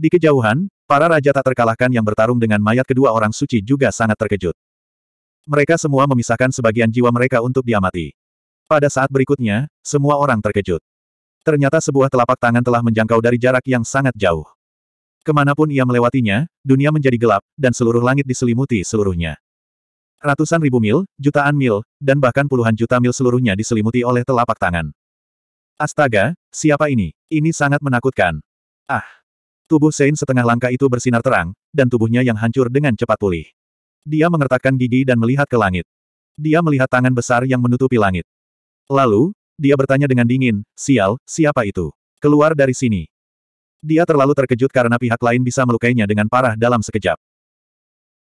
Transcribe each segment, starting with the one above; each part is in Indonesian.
Di kejauhan, para raja tak terkalahkan yang bertarung dengan mayat kedua orang suci juga sangat terkejut. Mereka semua memisahkan sebagian jiwa mereka untuk diamati. Pada saat berikutnya, semua orang terkejut. Ternyata sebuah telapak tangan telah menjangkau dari jarak yang sangat jauh. Kemanapun ia melewatinya, dunia menjadi gelap, dan seluruh langit diselimuti seluruhnya. Ratusan ribu mil, jutaan mil, dan bahkan puluhan juta mil seluruhnya diselimuti oleh telapak tangan. Astaga, siapa ini? Ini sangat menakutkan. Ah! Tubuh Sein setengah langkah itu bersinar terang, dan tubuhnya yang hancur dengan cepat pulih. Dia mengertakkan gigi dan melihat ke langit. Dia melihat tangan besar yang menutupi langit. Lalu, dia bertanya dengan dingin, sial, siapa itu? Keluar dari sini. Dia terlalu terkejut karena pihak lain bisa melukainya dengan parah dalam sekejap.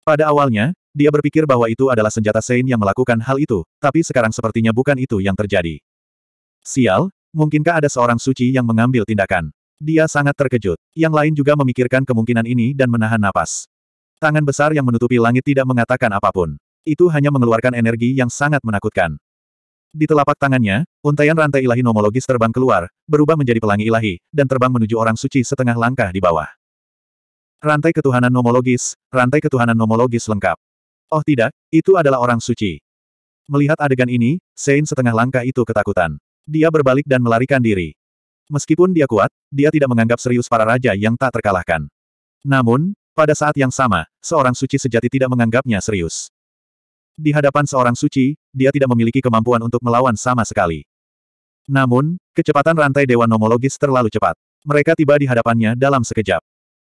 Pada awalnya, dia berpikir bahwa itu adalah senjata Sein yang melakukan hal itu, tapi sekarang sepertinya bukan itu yang terjadi. Sial, mungkinkah ada seorang suci yang mengambil tindakan? Dia sangat terkejut. Yang lain juga memikirkan kemungkinan ini dan menahan napas. Tangan besar yang menutupi langit tidak mengatakan apapun. Itu hanya mengeluarkan energi yang sangat menakutkan. Di telapak tangannya, untaian rantai ilahi nomologis terbang keluar, berubah menjadi pelangi ilahi, dan terbang menuju orang suci setengah langkah di bawah. Rantai ketuhanan nomologis, rantai ketuhanan nomologis lengkap. Oh tidak, itu adalah orang suci. Melihat adegan ini, Sein setengah langkah itu ketakutan. Dia berbalik dan melarikan diri. Meskipun dia kuat, dia tidak menganggap serius para raja yang tak terkalahkan. Namun, pada saat yang sama, seorang suci sejati tidak menganggapnya serius. Di hadapan seorang suci, dia tidak memiliki kemampuan untuk melawan sama sekali. Namun, kecepatan rantai dewa Nomologis terlalu cepat. Mereka tiba di hadapannya dalam sekejap.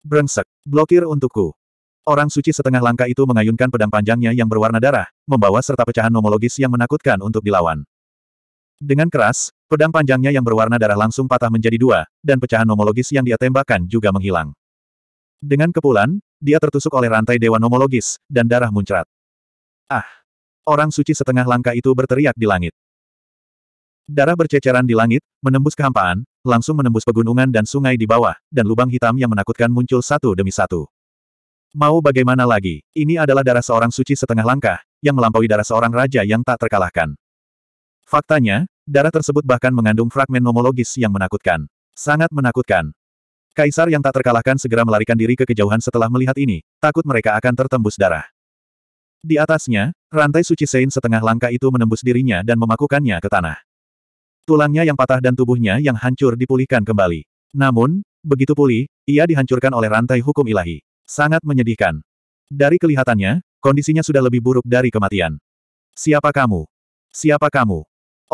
Brengsek, blokir untukku. Orang suci setengah langkah itu mengayunkan pedang panjangnya yang berwarna darah, membawa serta pecahan nomologis yang menakutkan untuk dilawan. Dengan keras, pedang panjangnya yang berwarna darah langsung patah menjadi dua, dan pecahan nomologis yang dia tembakkan juga menghilang. Dengan kepulan, dia tertusuk oleh rantai dewa nomologis, dan darah muncrat. Ah! Orang suci setengah langkah itu berteriak di langit. Darah berceceran di langit, menembus kehampaan, langsung menembus pegunungan dan sungai di bawah, dan lubang hitam yang menakutkan muncul satu demi satu. Mau bagaimana lagi, ini adalah darah seorang suci setengah langkah, yang melampaui darah seorang raja yang tak terkalahkan. Faktanya, darah tersebut bahkan mengandung fragmen nomologis yang menakutkan. Sangat menakutkan. Kaisar yang tak terkalahkan segera melarikan diri ke kejauhan setelah melihat ini, takut mereka akan tertembus darah. Di atasnya, rantai suci Sein setengah langkah itu menembus dirinya dan memakukannya ke tanah. Tulangnya yang patah dan tubuhnya yang hancur dipulihkan kembali. Namun, begitu pulih, ia dihancurkan oleh rantai hukum ilahi. Sangat menyedihkan. Dari kelihatannya, kondisinya sudah lebih buruk dari kematian. Siapa kamu? Siapa kamu?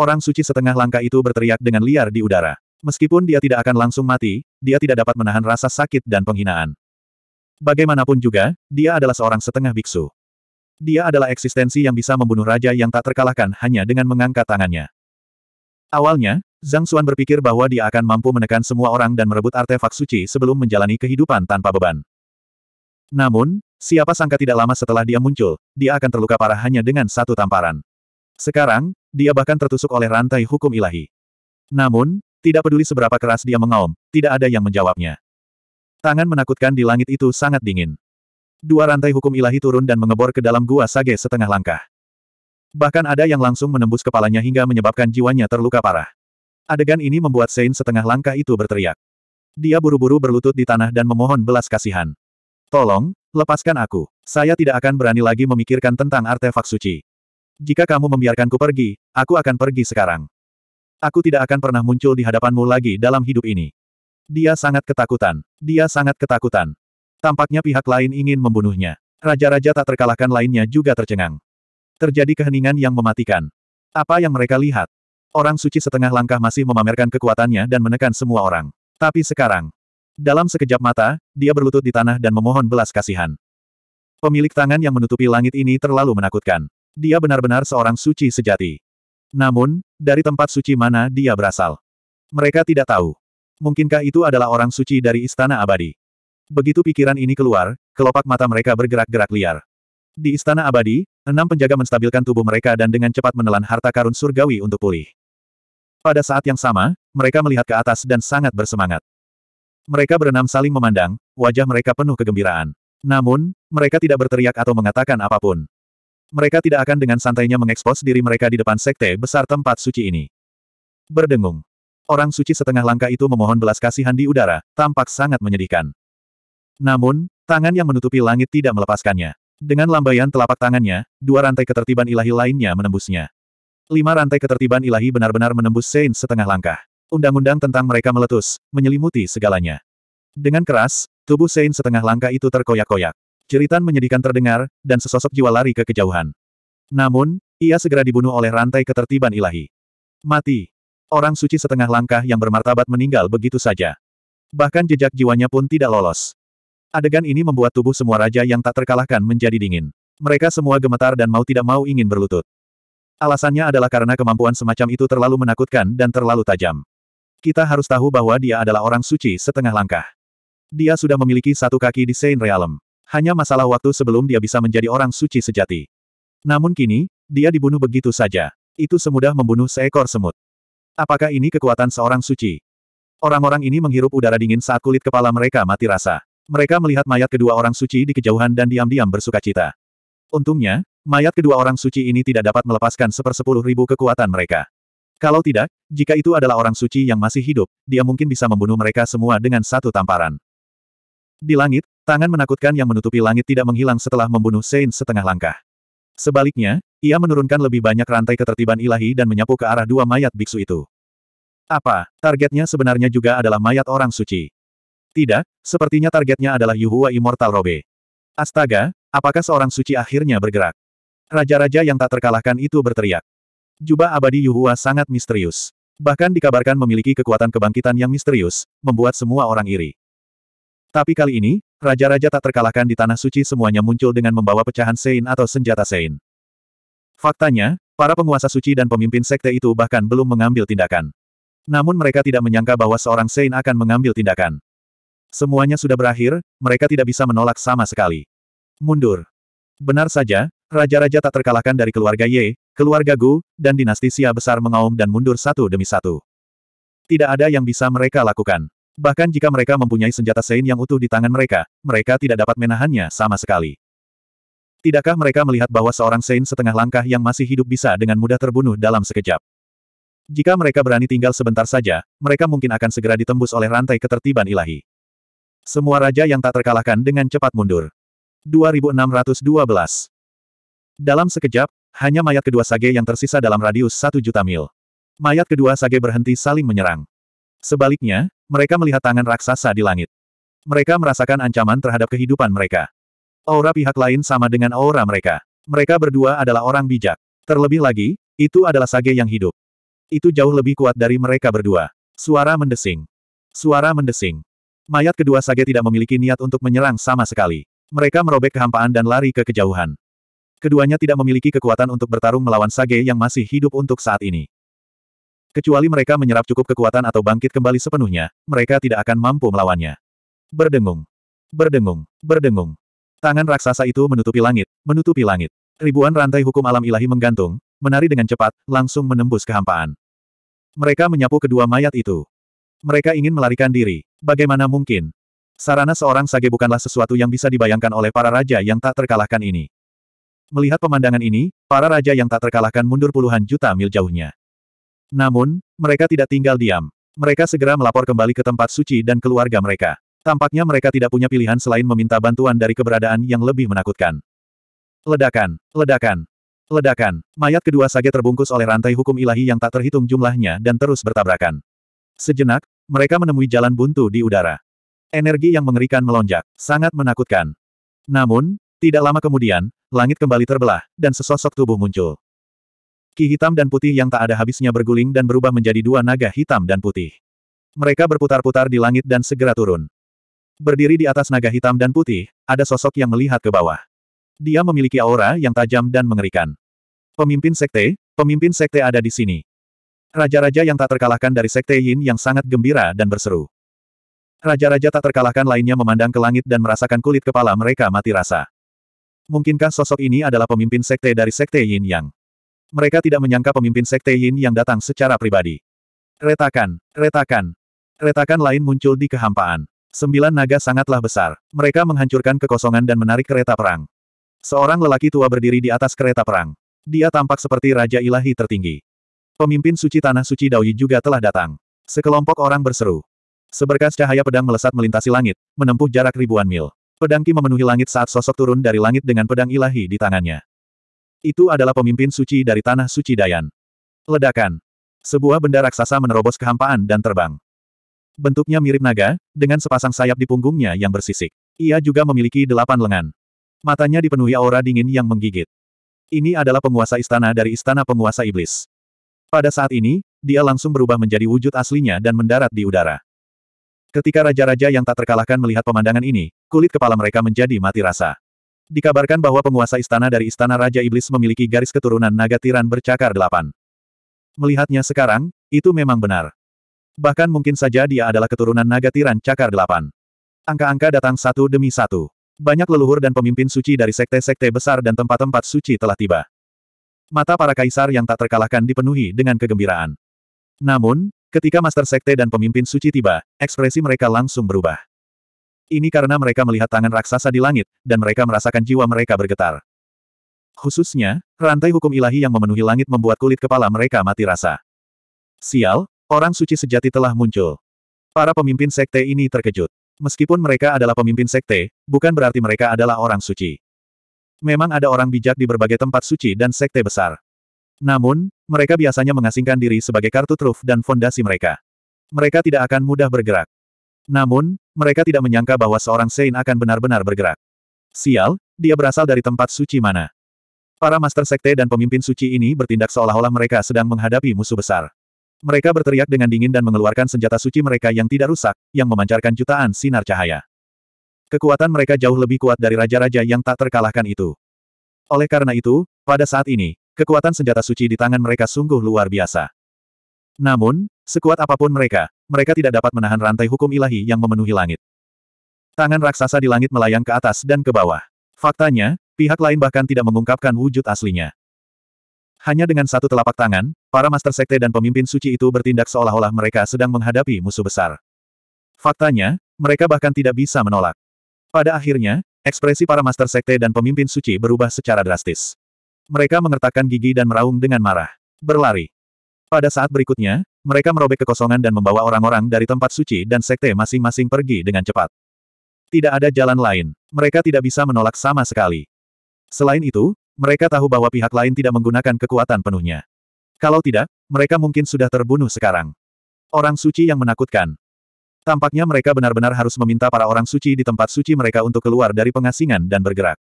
Orang suci setengah langkah itu berteriak dengan liar di udara. Meskipun dia tidak akan langsung mati, dia tidak dapat menahan rasa sakit dan penghinaan. Bagaimanapun juga, dia adalah seorang setengah biksu. Dia adalah eksistensi yang bisa membunuh raja yang tak terkalahkan hanya dengan mengangkat tangannya. Awalnya, Zhang Xuan berpikir bahwa dia akan mampu menekan semua orang dan merebut artefak suci sebelum menjalani kehidupan tanpa beban. Namun, siapa sangka tidak lama setelah dia muncul, dia akan terluka parah hanya dengan satu tamparan. Sekarang, dia bahkan tertusuk oleh rantai hukum ilahi. Namun, tidak peduli seberapa keras dia mengaum, tidak ada yang menjawabnya. Tangan menakutkan di langit itu sangat dingin. Dua rantai hukum ilahi turun dan mengebor ke dalam gua sage setengah langkah. Bahkan ada yang langsung menembus kepalanya hingga menyebabkan jiwanya terluka parah. Adegan ini membuat Sein setengah langkah itu berteriak. Dia buru-buru berlutut di tanah dan memohon belas kasihan. Tolong, lepaskan aku. Saya tidak akan berani lagi memikirkan tentang artefak suci. Jika kamu membiarkanku pergi, aku akan pergi sekarang. Aku tidak akan pernah muncul di hadapanmu lagi dalam hidup ini. Dia sangat ketakutan. Dia sangat ketakutan. Tampaknya pihak lain ingin membunuhnya. Raja-raja tak terkalahkan lainnya juga tercengang. Terjadi keheningan yang mematikan. Apa yang mereka lihat? Orang suci setengah langkah masih memamerkan kekuatannya dan menekan semua orang. Tapi sekarang, dalam sekejap mata, dia berlutut di tanah dan memohon belas kasihan. Pemilik tangan yang menutupi langit ini terlalu menakutkan. Dia benar-benar seorang suci sejati. Namun, dari tempat suci mana dia berasal? Mereka tidak tahu. Mungkinkah itu adalah orang suci dari Istana Abadi? Begitu pikiran ini keluar, kelopak mata mereka bergerak-gerak liar. Di Istana Abadi, enam penjaga menstabilkan tubuh mereka dan dengan cepat menelan harta karun surgawi untuk pulih. Pada saat yang sama, mereka melihat ke atas dan sangat bersemangat. Mereka berenam saling memandang, wajah mereka penuh kegembiraan. Namun, mereka tidak berteriak atau mengatakan apapun. Mereka tidak akan dengan santainya mengekspos diri mereka di depan sekte besar tempat suci ini. Berdengung. Orang suci setengah langkah itu memohon belas kasihan di udara, tampak sangat menyedihkan. Namun, tangan yang menutupi langit tidak melepaskannya. Dengan lambaian telapak tangannya, dua rantai ketertiban ilahi lainnya menembusnya. Lima rantai ketertiban ilahi benar-benar menembus Sein setengah langkah. Undang-undang tentang mereka meletus, menyelimuti segalanya. Dengan keras, tubuh Sein setengah langkah itu terkoyak-koyak. Jeritan menyedihkan terdengar, dan sesosok jiwa lari ke kejauhan. Namun, ia segera dibunuh oleh rantai ketertiban ilahi. Mati. Orang suci setengah langkah yang bermartabat meninggal begitu saja. Bahkan jejak jiwanya pun tidak lolos. Adegan ini membuat tubuh semua raja yang tak terkalahkan menjadi dingin. Mereka semua gemetar dan mau tidak mau ingin berlutut. Alasannya adalah karena kemampuan semacam itu terlalu menakutkan dan terlalu tajam. Kita harus tahu bahwa dia adalah orang suci setengah langkah. Dia sudah memiliki satu kaki di Saint Realm. Hanya masalah waktu sebelum dia bisa menjadi orang suci sejati. Namun kini, dia dibunuh begitu saja. Itu semudah membunuh seekor semut. Apakah ini kekuatan seorang suci? Orang-orang ini menghirup udara dingin saat kulit kepala mereka mati rasa. Mereka melihat mayat kedua orang suci di kejauhan dan diam-diam bersuka cita. Untungnya, mayat kedua orang suci ini tidak dapat melepaskan sepersepuluh ribu kekuatan mereka. Kalau tidak, jika itu adalah orang suci yang masih hidup, dia mungkin bisa membunuh mereka semua dengan satu tamparan. Di langit, Tangan menakutkan yang menutupi langit tidak menghilang setelah membunuh Sein setengah langkah. Sebaliknya, ia menurunkan lebih banyak rantai ketertiban ilahi dan menyapu ke arah dua mayat biksu itu. Apa, targetnya sebenarnya juga adalah mayat orang suci? Tidak, sepertinya targetnya adalah Yuhua Immortal Robe. Astaga, apakah seorang suci akhirnya bergerak? Raja-raja yang tak terkalahkan itu berteriak. Jubah abadi Yuhua sangat misterius. Bahkan dikabarkan memiliki kekuatan kebangkitan yang misterius, membuat semua orang iri. Tapi kali ini, Raja-raja tak terkalahkan di Tanah Suci semuanya muncul dengan membawa pecahan Sein atau senjata Sein. Faktanya, para penguasa suci dan pemimpin sekte itu bahkan belum mengambil tindakan. Namun mereka tidak menyangka bahwa seorang Sein akan mengambil tindakan. Semuanya sudah berakhir, mereka tidak bisa menolak sama sekali. Mundur. Benar saja, raja-raja tak terkalahkan dari keluarga Ye, keluarga Gu, dan dinasti Xia besar mengaum dan mundur satu demi satu. Tidak ada yang bisa mereka lakukan. Bahkan jika mereka mempunyai senjata Sein yang utuh di tangan mereka, mereka tidak dapat menahannya sama sekali. Tidakkah mereka melihat bahwa seorang Sein setengah langkah yang masih hidup bisa dengan mudah terbunuh dalam sekejap? Jika mereka berani tinggal sebentar saja, mereka mungkin akan segera ditembus oleh rantai ketertiban ilahi. Semua raja yang tak terkalahkan dengan cepat mundur. 2612 Dalam sekejap, hanya mayat kedua Sage yang tersisa dalam radius satu juta mil. Mayat kedua Sage berhenti saling menyerang. Sebaliknya, mereka melihat tangan raksasa di langit. Mereka merasakan ancaman terhadap kehidupan mereka. Aura pihak lain sama dengan aura mereka. Mereka berdua adalah orang bijak. Terlebih lagi, itu adalah sage yang hidup. Itu jauh lebih kuat dari mereka berdua. Suara mendesing. Suara mendesing. Mayat kedua sage tidak memiliki niat untuk menyerang sama sekali. Mereka merobek kehampaan dan lari ke kejauhan. Keduanya tidak memiliki kekuatan untuk bertarung melawan sage yang masih hidup untuk saat ini. Kecuali mereka menyerap cukup kekuatan atau bangkit kembali sepenuhnya, mereka tidak akan mampu melawannya. Berdengung. Berdengung. Berdengung. Tangan raksasa itu menutupi langit, menutupi langit. Ribuan rantai hukum alam ilahi menggantung, menari dengan cepat, langsung menembus kehampaan. Mereka menyapu kedua mayat itu. Mereka ingin melarikan diri. Bagaimana mungkin? Sarana seorang sage bukanlah sesuatu yang bisa dibayangkan oleh para raja yang tak terkalahkan ini. Melihat pemandangan ini, para raja yang tak terkalahkan mundur puluhan juta mil jauhnya. Namun, mereka tidak tinggal diam. Mereka segera melapor kembali ke tempat suci dan keluarga mereka. Tampaknya mereka tidak punya pilihan selain meminta bantuan dari keberadaan yang lebih menakutkan. Ledakan, ledakan, ledakan. Mayat kedua Sage terbungkus oleh rantai hukum ilahi yang tak terhitung jumlahnya dan terus bertabrakan. Sejenak, mereka menemui jalan buntu di udara. Energi yang mengerikan melonjak, sangat menakutkan. Namun, tidak lama kemudian, langit kembali terbelah, dan sesosok tubuh muncul. Ki hitam dan putih yang tak ada habisnya berguling dan berubah menjadi dua naga hitam dan putih. Mereka berputar-putar di langit dan segera turun. Berdiri di atas naga hitam dan putih, ada sosok yang melihat ke bawah. Dia memiliki aura yang tajam dan mengerikan. Pemimpin sekte, pemimpin sekte ada di sini. Raja-raja yang tak terkalahkan dari sekte Yin yang sangat gembira dan berseru. Raja-raja tak terkalahkan lainnya memandang ke langit dan merasakan kulit kepala mereka mati rasa. Mungkinkah sosok ini adalah pemimpin sekte dari sekte Yin Yang? Mereka tidak menyangka pemimpin Sekte Yin yang datang secara pribadi. Retakan, retakan. Retakan lain muncul di kehampaan. Sembilan naga sangatlah besar. Mereka menghancurkan kekosongan dan menarik kereta perang. Seorang lelaki tua berdiri di atas kereta perang. Dia tampak seperti Raja Ilahi tertinggi. Pemimpin suci Tanah Suci Daoyi juga telah datang. Sekelompok orang berseru. Seberkas cahaya pedang melesat melintasi langit, menempuh jarak ribuan mil. Pedangki memenuhi langit saat sosok turun dari langit dengan pedang ilahi di tangannya. Itu adalah pemimpin suci dari tanah suci Dayan. Ledakan. Sebuah benda raksasa menerobos kehampaan dan terbang. Bentuknya mirip naga, dengan sepasang sayap di punggungnya yang bersisik. Ia juga memiliki delapan lengan. Matanya dipenuhi aura dingin yang menggigit. Ini adalah penguasa istana dari istana penguasa iblis. Pada saat ini, dia langsung berubah menjadi wujud aslinya dan mendarat di udara. Ketika raja-raja yang tak terkalahkan melihat pemandangan ini, kulit kepala mereka menjadi mati rasa. Dikabarkan bahwa penguasa istana dari Istana Raja Iblis memiliki garis keturunan naga tiran bercakar delapan. Melihatnya sekarang, itu memang benar. Bahkan mungkin saja dia adalah keturunan naga tiran cakar delapan. Angka-angka datang satu demi satu. Banyak leluhur dan pemimpin suci dari sekte-sekte besar dan tempat-tempat suci telah tiba. Mata para kaisar yang tak terkalahkan dipenuhi dengan kegembiraan. Namun, ketika master sekte dan pemimpin suci tiba, ekspresi mereka langsung berubah. Ini karena mereka melihat tangan raksasa di langit, dan mereka merasakan jiwa mereka bergetar. Khususnya, rantai hukum ilahi yang memenuhi langit membuat kulit kepala mereka mati rasa. Sial, orang suci sejati telah muncul. Para pemimpin sekte ini terkejut. Meskipun mereka adalah pemimpin sekte, bukan berarti mereka adalah orang suci. Memang ada orang bijak di berbagai tempat suci dan sekte besar. Namun, mereka biasanya mengasingkan diri sebagai kartu truf dan fondasi mereka. Mereka tidak akan mudah bergerak. Namun, mereka tidak menyangka bahwa seorang Sein akan benar-benar bergerak. Sial, dia berasal dari tempat suci mana? Para master sekte dan pemimpin suci ini bertindak seolah-olah mereka sedang menghadapi musuh besar. Mereka berteriak dengan dingin dan mengeluarkan senjata suci mereka yang tidak rusak, yang memancarkan jutaan sinar cahaya. Kekuatan mereka jauh lebih kuat dari raja-raja yang tak terkalahkan itu. Oleh karena itu, pada saat ini, kekuatan senjata suci di tangan mereka sungguh luar biasa. Namun, sekuat apapun mereka, mereka tidak dapat menahan rantai hukum ilahi yang memenuhi langit. Tangan raksasa di langit melayang ke atas dan ke bawah. Faktanya, pihak lain bahkan tidak mengungkapkan wujud aslinya. Hanya dengan satu telapak tangan, para master sekte dan pemimpin suci itu bertindak seolah-olah mereka sedang menghadapi musuh besar. Faktanya, mereka bahkan tidak bisa menolak. Pada akhirnya, ekspresi para master sekte dan pemimpin suci berubah secara drastis. Mereka mengertakkan gigi dan meraung dengan marah. Berlari. Pada saat berikutnya, mereka merobek kekosongan dan membawa orang-orang dari tempat suci dan sekte masing-masing pergi dengan cepat. Tidak ada jalan lain. Mereka tidak bisa menolak sama sekali. Selain itu, mereka tahu bahwa pihak lain tidak menggunakan kekuatan penuhnya. Kalau tidak, mereka mungkin sudah terbunuh sekarang. Orang suci yang menakutkan. Tampaknya mereka benar-benar harus meminta para orang suci di tempat suci mereka untuk keluar dari pengasingan dan bergerak.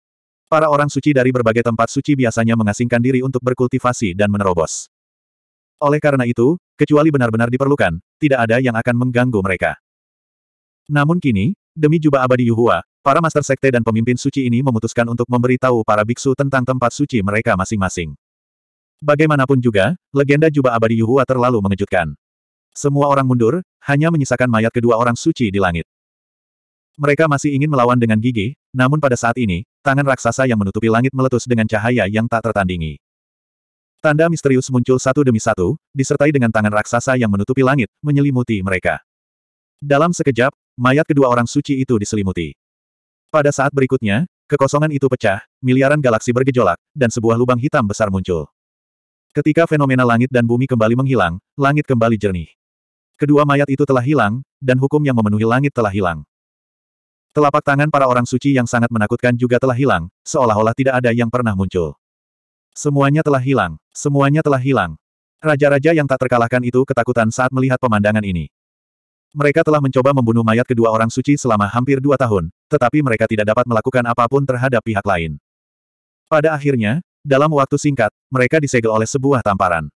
Para orang suci dari berbagai tempat suci biasanya mengasingkan diri untuk berkultivasi dan menerobos. Oleh karena itu, kecuali benar-benar diperlukan, tidak ada yang akan mengganggu mereka. Namun kini, demi jubah abadi Yuhua, para master sekte dan pemimpin suci ini memutuskan untuk memberitahu para biksu tentang tempat suci mereka masing-masing. Bagaimanapun juga, legenda jubah abadi Yuhua terlalu mengejutkan. Semua orang mundur, hanya menyisakan mayat kedua orang suci di langit. Mereka masih ingin melawan dengan gigi, namun pada saat ini, tangan raksasa yang menutupi langit meletus dengan cahaya yang tak tertandingi. Tanda misterius muncul satu demi satu, disertai dengan tangan raksasa yang menutupi langit, menyelimuti mereka. Dalam sekejap, mayat kedua orang suci itu diselimuti. Pada saat berikutnya, kekosongan itu pecah, miliaran galaksi bergejolak, dan sebuah lubang hitam besar muncul. Ketika fenomena langit dan bumi kembali menghilang, langit kembali jernih. Kedua mayat itu telah hilang, dan hukum yang memenuhi langit telah hilang. Telapak tangan para orang suci yang sangat menakutkan juga telah hilang, seolah-olah tidak ada yang pernah muncul. Semuanya telah hilang, semuanya telah hilang. Raja-raja yang tak terkalahkan itu ketakutan saat melihat pemandangan ini. Mereka telah mencoba membunuh mayat kedua orang suci selama hampir dua tahun, tetapi mereka tidak dapat melakukan apapun terhadap pihak lain. Pada akhirnya, dalam waktu singkat, mereka disegel oleh sebuah tamparan.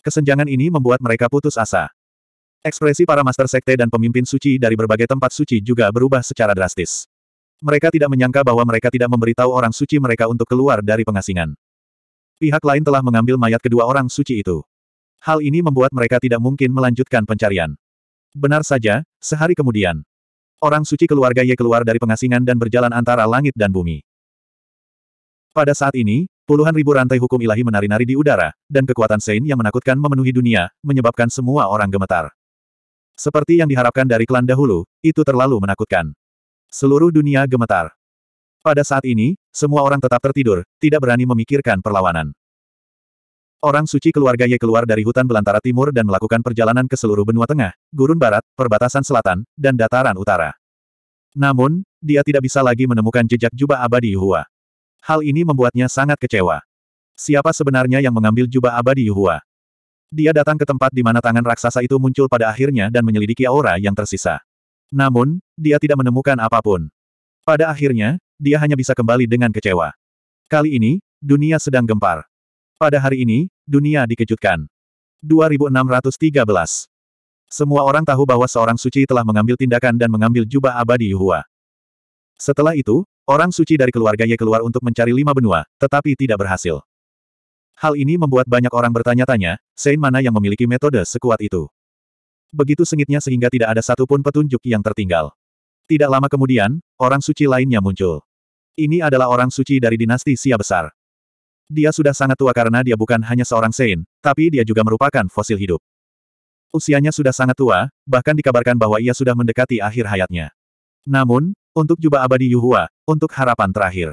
Kesenjangan ini membuat mereka putus asa. Ekspresi para master sekte dan pemimpin suci dari berbagai tempat suci juga berubah secara drastis. Mereka tidak menyangka bahwa mereka tidak memberitahu orang suci mereka untuk keluar dari pengasingan. Pihak lain telah mengambil mayat kedua orang suci itu. Hal ini membuat mereka tidak mungkin melanjutkan pencarian. Benar saja, sehari kemudian, orang suci keluarga Ye keluar dari pengasingan dan berjalan antara langit dan bumi. Pada saat ini, puluhan ribu rantai hukum ilahi menari-nari di udara, dan kekuatan Sein yang menakutkan memenuhi dunia, menyebabkan semua orang gemetar. Seperti yang diharapkan dari klan dahulu, itu terlalu menakutkan. Seluruh dunia gemetar. Pada saat ini, semua orang tetap tertidur, tidak berani memikirkan perlawanan. Orang suci keluarga Ye keluar dari hutan belantara timur dan melakukan perjalanan ke seluruh benua tengah, gurun barat, perbatasan selatan, dan dataran utara. Namun, dia tidak bisa lagi menemukan jejak jubah abadi Yuhua. Hal ini membuatnya sangat kecewa. Siapa sebenarnya yang mengambil jubah abadi Yuhua? Dia datang ke tempat di mana tangan raksasa itu muncul pada akhirnya dan menyelidiki aura yang tersisa. Namun, dia tidak menemukan apapun. Pada akhirnya, dia hanya bisa kembali dengan kecewa. Kali ini, dunia sedang gempar. Pada hari ini, dunia dikejutkan. 2613 Semua orang tahu bahwa seorang suci telah mengambil tindakan dan mengambil jubah abadi Yuhua. Setelah itu, orang suci dari keluarga Ye keluar untuk mencari lima benua, tetapi tidak berhasil. Hal ini membuat banyak orang bertanya-tanya, Sein mana yang memiliki metode sekuat itu. Begitu sengitnya sehingga tidak ada satupun petunjuk yang tertinggal. Tidak lama kemudian, orang suci lainnya muncul. Ini adalah orang suci dari dinasti Sia Besar. Dia sudah sangat tua karena dia bukan hanya seorang Sein, tapi dia juga merupakan fosil hidup. Usianya sudah sangat tua, bahkan dikabarkan bahwa ia sudah mendekati akhir hayatnya. Namun, untuk jubah abadi Yuhua, untuk harapan terakhir.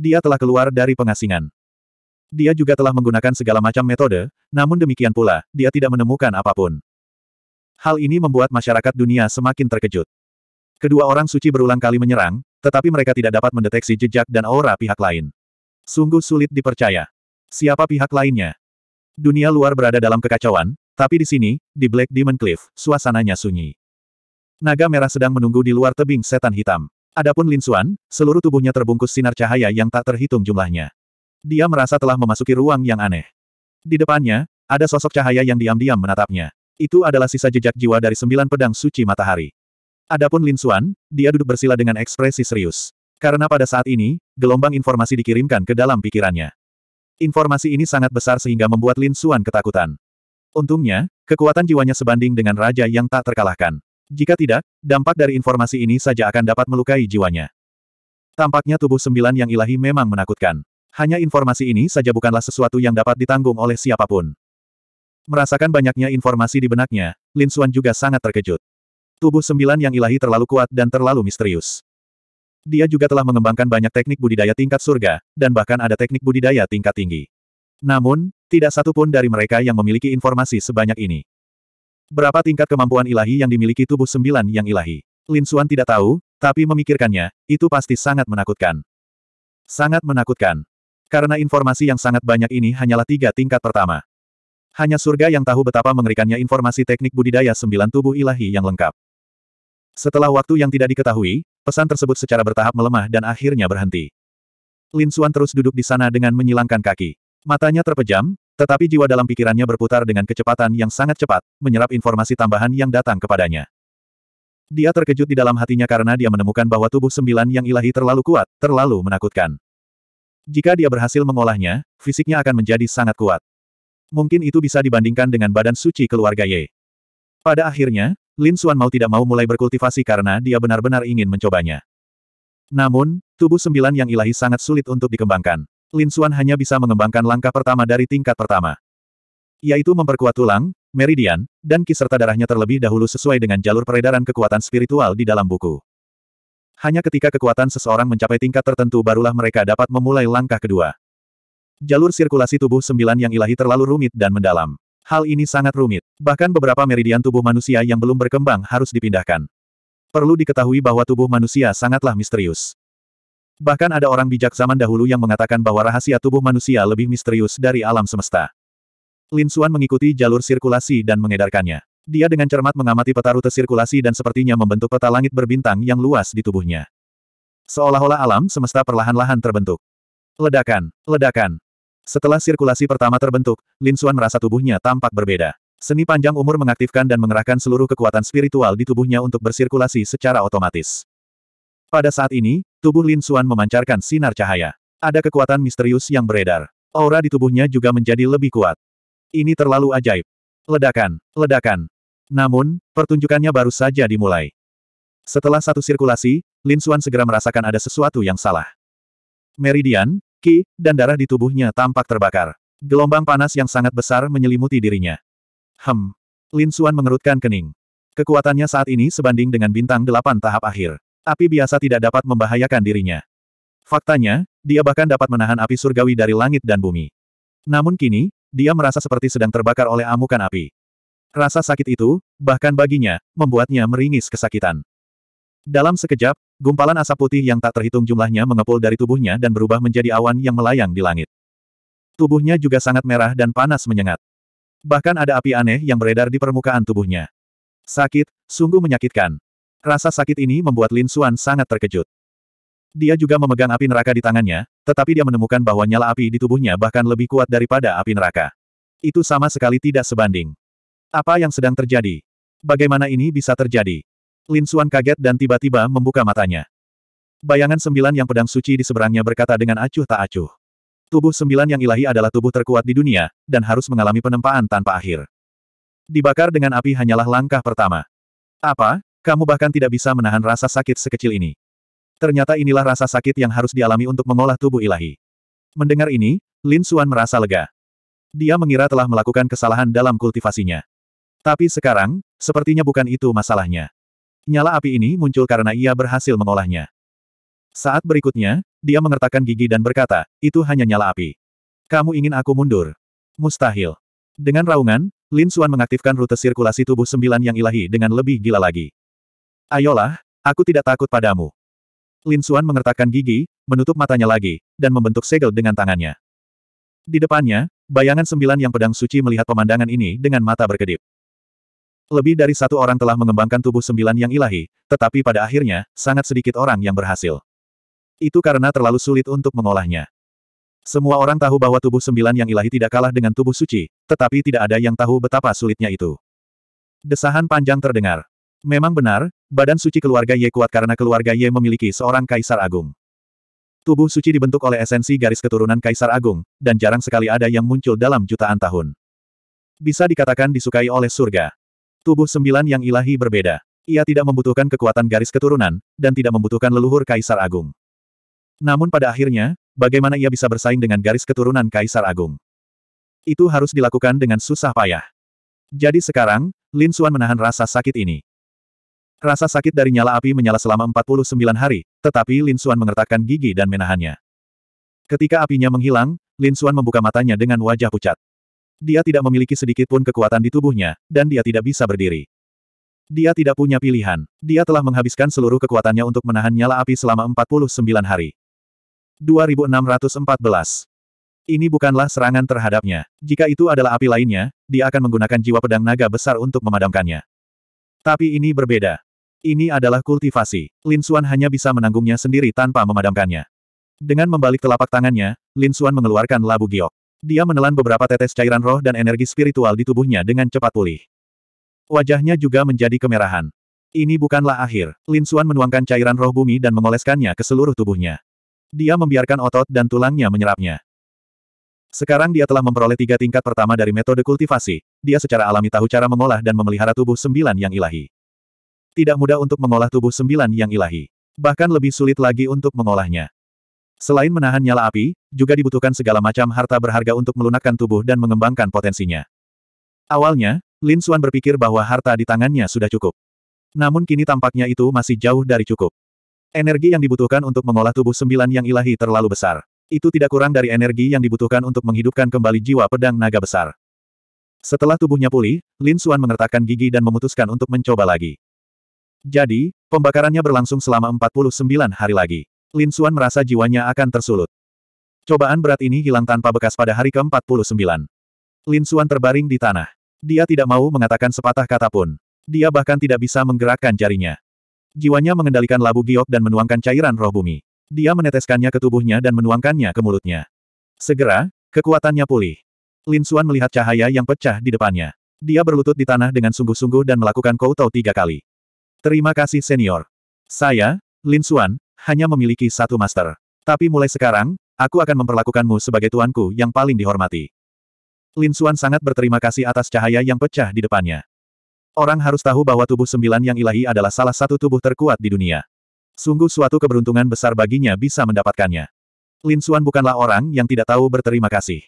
Dia telah keluar dari pengasingan. Dia juga telah menggunakan segala macam metode, namun demikian pula, dia tidak menemukan apapun. Hal ini membuat masyarakat dunia semakin terkejut. Kedua orang suci berulang kali menyerang, tetapi mereka tidak dapat mendeteksi jejak dan aura pihak lain. Sungguh sulit dipercaya. Siapa pihak lainnya? Dunia luar berada dalam kekacauan, tapi di sini, di Black Demon Cliff, suasananya sunyi. Naga merah sedang menunggu di luar tebing setan hitam. Adapun Lin Xuan, seluruh tubuhnya terbungkus sinar cahaya yang tak terhitung jumlahnya. Dia merasa telah memasuki ruang yang aneh. Di depannya, ada sosok cahaya yang diam-diam menatapnya. Itu adalah sisa jejak jiwa dari sembilan pedang suci matahari. Adapun Lin Xuan, dia duduk bersila dengan ekspresi serius. Karena pada saat ini, gelombang informasi dikirimkan ke dalam pikirannya. Informasi ini sangat besar sehingga membuat Lin Xuan ketakutan. Untungnya, kekuatan jiwanya sebanding dengan raja yang tak terkalahkan. Jika tidak, dampak dari informasi ini saja akan dapat melukai jiwanya. Tampaknya tubuh sembilan yang ilahi memang menakutkan. Hanya informasi ini saja bukanlah sesuatu yang dapat ditanggung oleh siapapun. Merasakan banyaknya informasi di benaknya, Lin Xuan juga sangat terkejut. Tubuh sembilan yang ilahi terlalu kuat dan terlalu misterius. Dia juga telah mengembangkan banyak teknik budidaya tingkat surga, dan bahkan ada teknik budidaya tingkat tinggi. Namun, tidak satu pun dari mereka yang memiliki informasi sebanyak ini. Berapa tingkat kemampuan ilahi yang dimiliki tubuh sembilan yang ilahi? Lin Suan tidak tahu, tapi memikirkannya, itu pasti sangat menakutkan. Sangat menakutkan. Karena informasi yang sangat banyak ini hanyalah tiga tingkat pertama. Hanya surga yang tahu betapa mengerikannya informasi teknik budidaya sembilan tubuh ilahi yang lengkap. Setelah waktu yang tidak diketahui, pesan tersebut secara bertahap melemah dan akhirnya berhenti. Lin Xuan terus duduk di sana dengan menyilangkan kaki. Matanya terpejam, tetapi jiwa dalam pikirannya berputar dengan kecepatan yang sangat cepat, menyerap informasi tambahan yang datang kepadanya. Dia terkejut di dalam hatinya karena dia menemukan bahwa tubuh sembilan yang ilahi terlalu kuat, terlalu menakutkan. Jika dia berhasil mengolahnya, fisiknya akan menjadi sangat kuat. Mungkin itu bisa dibandingkan dengan badan suci keluarga Ye. Pada akhirnya, Lin Xuan mau tidak mau mulai berkultivasi karena dia benar-benar ingin mencobanya. Namun, tubuh sembilan yang ilahi sangat sulit untuk dikembangkan. Lin Xuan hanya bisa mengembangkan langkah pertama dari tingkat pertama. Yaitu memperkuat tulang, meridian, dan ki serta darahnya terlebih dahulu sesuai dengan jalur peredaran kekuatan spiritual di dalam buku. Hanya ketika kekuatan seseorang mencapai tingkat tertentu barulah mereka dapat memulai langkah kedua. Jalur sirkulasi tubuh sembilan yang ilahi terlalu rumit dan mendalam. Hal ini sangat rumit. Bahkan beberapa meridian tubuh manusia yang belum berkembang harus dipindahkan. Perlu diketahui bahwa tubuh manusia sangatlah misterius. Bahkan ada orang bijak zaman dahulu yang mengatakan bahwa rahasia tubuh manusia lebih misterius dari alam semesta. Lin Xuan mengikuti jalur sirkulasi dan mengedarkannya. Dia dengan cermat mengamati peta rute sirkulasi dan sepertinya membentuk peta langit berbintang yang luas di tubuhnya. Seolah-olah alam semesta perlahan-lahan terbentuk. Ledakan, ledakan, setelah sirkulasi pertama terbentuk, Lin Xuan merasa tubuhnya tampak berbeda. Seni panjang umur mengaktifkan dan mengerahkan seluruh kekuatan spiritual di tubuhnya untuk bersirkulasi secara otomatis. Pada saat ini, tubuh Lin Xuan memancarkan sinar cahaya. Ada kekuatan misterius yang beredar. Aura di tubuhnya juga menjadi lebih kuat. Ini terlalu ajaib. Ledakan, ledakan. Namun, pertunjukannya baru saja dimulai. Setelah satu sirkulasi, Lin Xuan segera merasakan ada sesuatu yang salah. Meridian, ki, dan darah di tubuhnya tampak terbakar. Gelombang panas yang sangat besar menyelimuti dirinya. Hem. Lin Suan mengerutkan kening. Kekuatannya saat ini sebanding dengan bintang delapan tahap akhir. Api biasa tidak dapat membahayakan dirinya. Faktanya, dia bahkan dapat menahan api surgawi dari langit dan bumi. Namun kini, dia merasa seperti sedang terbakar oleh amukan api. Rasa sakit itu, bahkan baginya, membuatnya meringis kesakitan. Dalam sekejap, gumpalan asap putih yang tak terhitung jumlahnya mengepul dari tubuhnya dan berubah menjadi awan yang melayang di langit. Tubuhnya juga sangat merah dan panas menyengat. Bahkan ada api aneh yang beredar di permukaan tubuhnya. Sakit, sungguh menyakitkan. Rasa sakit ini membuat Lin Xuan sangat terkejut. Dia juga memegang api neraka di tangannya, tetapi dia menemukan bahwa nyala api di tubuhnya bahkan lebih kuat daripada api neraka. Itu sama sekali tidak sebanding. Apa yang sedang terjadi? Bagaimana ini bisa terjadi? Lin Suan kaget dan tiba-tiba membuka matanya. Bayangan sembilan yang pedang suci di seberangnya berkata dengan acuh tak acuh. Tubuh sembilan yang ilahi adalah tubuh terkuat di dunia, dan harus mengalami penempaan tanpa akhir. Dibakar dengan api hanyalah langkah pertama. Apa? Kamu bahkan tidak bisa menahan rasa sakit sekecil ini. Ternyata inilah rasa sakit yang harus dialami untuk mengolah tubuh ilahi. Mendengar ini, Lin Suan merasa lega. Dia mengira telah melakukan kesalahan dalam kultivasinya. Tapi sekarang, sepertinya bukan itu masalahnya. Nyala api ini muncul karena ia berhasil mengolahnya. Saat berikutnya, dia mengertakkan gigi dan berkata, itu hanya nyala api. Kamu ingin aku mundur? Mustahil. Dengan raungan, Lin Xuan mengaktifkan rute sirkulasi tubuh sembilan yang ilahi dengan lebih gila lagi. Ayolah, aku tidak takut padamu. Lin Xuan mengertakkan gigi, menutup matanya lagi, dan membentuk segel dengan tangannya. Di depannya, bayangan sembilan yang pedang suci melihat pemandangan ini dengan mata berkedip. Lebih dari satu orang telah mengembangkan tubuh sembilan yang ilahi, tetapi pada akhirnya, sangat sedikit orang yang berhasil. Itu karena terlalu sulit untuk mengolahnya. Semua orang tahu bahwa tubuh sembilan yang ilahi tidak kalah dengan tubuh suci, tetapi tidak ada yang tahu betapa sulitnya itu. Desahan panjang terdengar. Memang benar, badan suci keluarga Ye kuat karena keluarga Ye memiliki seorang kaisar agung. Tubuh suci dibentuk oleh esensi garis keturunan Kaisar Agung, dan jarang sekali ada yang muncul dalam jutaan tahun. Bisa dikatakan disukai oleh surga. Tubuh sembilan yang ilahi berbeda. Ia tidak membutuhkan kekuatan garis keturunan, dan tidak membutuhkan leluhur Kaisar Agung. Namun pada akhirnya, bagaimana ia bisa bersaing dengan garis keturunan Kaisar Agung? Itu harus dilakukan dengan susah payah. Jadi sekarang, Lin Xuan menahan rasa sakit ini. Rasa sakit dari nyala api menyala selama 49 hari, tetapi Lin Xuan mengertakkan gigi dan menahannya. Ketika apinya menghilang, Lin Xuan membuka matanya dengan wajah pucat. Dia tidak memiliki sedikit pun kekuatan di tubuhnya, dan dia tidak bisa berdiri. Dia tidak punya pilihan. Dia telah menghabiskan seluruh kekuatannya untuk menahan nyala api selama 49 hari. 2614 ini bukanlah serangan terhadapnya. Jika itu adalah api lainnya, dia akan menggunakan jiwa pedang naga besar untuk memadamkannya. Tapi ini berbeda. Ini adalah kultivasi. Lin Xuan hanya bisa menanggungnya sendiri tanpa memadamkannya. Dengan membalik telapak tangannya, Lin Xuan mengeluarkan labu giok. Dia menelan beberapa tetes cairan roh dan energi spiritual di tubuhnya dengan cepat pulih. Wajahnya juga menjadi kemerahan. Ini bukanlah akhir. Lin Xuan menuangkan cairan roh bumi dan mengoleskannya ke seluruh tubuhnya. Dia membiarkan otot dan tulangnya menyerapnya. Sekarang dia telah memperoleh tiga tingkat pertama dari metode kultivasi, dia secara alami tahu cara mengolah dan memelihara tubuh sembilan yang ilahi. Tidak mudah untuk mengolah tubuh sembilan yang ilahi. Bahkan lebih sulit lagi untuk mengolahnya. Selain menahan nyala api, juga dibutuhkan segala macam harta berharga untuk melunakkan tubuh dan mengembangkan potensinya. Awalnya, Lin Xuan berpikir bahwa harta di tangannya sudah cukup. Namun kini tampaknya itu masih jauh dari cukup. Energi yang dibutuhkan untuk mengolah tubuh sembilan yang ilahi terlalu besar. Itu tidak kurang dari energi yang dibutuhkan untuk menghidupkan kembali jiwa pedang naga besar. Setelah tubuhnya pulih, Lin Xuan mengertakkan gigi dan memutuskan untuk mencoba lagi. Jadi, pembakarannya berlangsung selama 49 hari lagi. Lin Xuan merasa jiwanya akan tersulut. Cobaan berat ini hilang tanpa bekas pada hari ke-49. Lin Xuan terbaring di tanah. Dia tidak mau mengatakan sepatah kata pun. Dia bahkan tidak bisa menggerakkan jarinya. Jiwanya mengendalikan labu giok dan menuangkan cairan roh bumi. Dia meneteskannya ke tubuhnya dan menuangkannya ke mulutnya. Segera, kekuatannya pulih. Lin Xuan melihat cahaya yang pecah di depannya. Dia berlutut di tanah dengan sungguh-sungguh dan melakukan koutou tiga kali. Terima kasih senior. Saya, Lin Xuan, hanya memiliki satu master. Tapi mulai sekarang, aku akan memperlakukanmu sebagai tuanku yang paling dihormati. Lin Xuan sangat berterima kasih atas cahaya yang pecah di depannya. Orang harus tahu bahwa tubuh sembilan yang ilahi adalah salah satu tubuh terkuat di dunia. Sungguh suatu keberuntungan besar baginya bisa mendapatkannya. Lin Xuan bukanlah orang yang tidak tahu berterima kasih.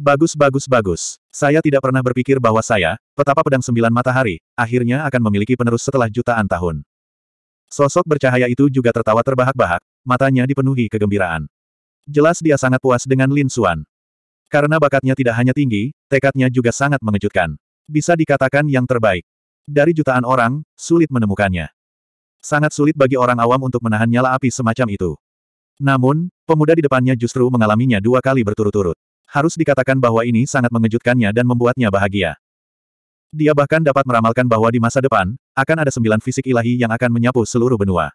Bagus bagus bagus. Saya tidak pernah berpikir bahwa saya, petapa pedang sembilan matahari, akhirnya akan memiliki penerus setelah jutaan tahun. Sosok bercahaya itu juga tertawa terbahak-bahak, matanya dipenuhi kegembiraan. Jelas dia sangat puas dengan Lin Xuan. Karena bakatnya tidak hanya tinggi, tekadnya juga sangat mengejutkan. Bisa dikatakan yang terbaik. Dari jutaan orang, sulit menemukannya. Sangat sulit bagi orang awam untuk menahan nyala api semacam itu. Namun, pemuda di depannya justru mengalaminya dua kali berturut-turut. Harus dikatakan bahwa ini sangat mengejutkannya dan membuatnya bahagia. Dia bahkan dapat meramalkan bahwa di masa depan, akan ada sembilan fisik ilahi yang akan menyapu seluruh benua.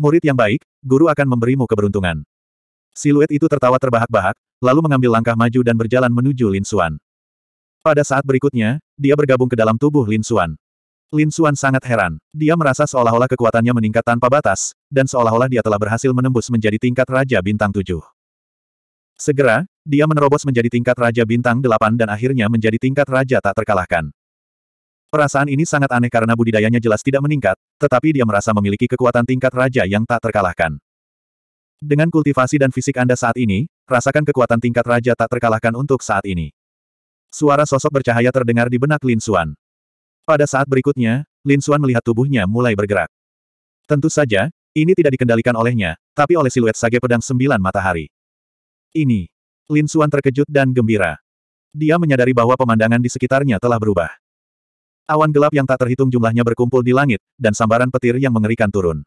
Murid yang baik, guru akan memberimu keberuntungan. Siluet itu tertawa terbahak-bahak, lalu mengambil langkah maju dan berjalan menuju Lin Xuan. Pada saat berikutnya, dia bergabung ke dalam tubuh Lin Xuan. Lin Xuan sangat heran. Dia merasa seolah-olah kekuatannya meningkat tanpa batas, dan seolah-olah dia telah berhasil menembus menjadi tingkat Raja Bintang Tujuh. Segera, dia menerobos menjadi tingkat Raja Bintang 8 dan akhirnya menjadi tingkat Raja tak terkalahkan. Perasaan ini sangat aneh karena budidayanya jelas tidak meningkat, tetapi dia merasa memiliki kekuatan tingkat Raja yang tak terkalahkan. Dengan kultivasi dan fisik Anda saat ini, rasakan kekuatan tingkat Raja tak terkalahkan untuk saat ini. Suara sosok bercahaya terdengar di benak Lin Xuan. Pada saat berikutnya, Lin Xuan melihat tubuhnya mulai bergerak. Tentu saja, ini tidak dikendalikan olehnya, tapi oleh siluet sage pedang sembilan matahari. Ini. Lin Suan terkejut dan gembira. Dia menyadari bahwa pemandangan di sekitarnya telah berubah. Awan gelap yang tak terhitung jumlahnya berkumpul di langit, dan sambaran petir yang mengerikan turun.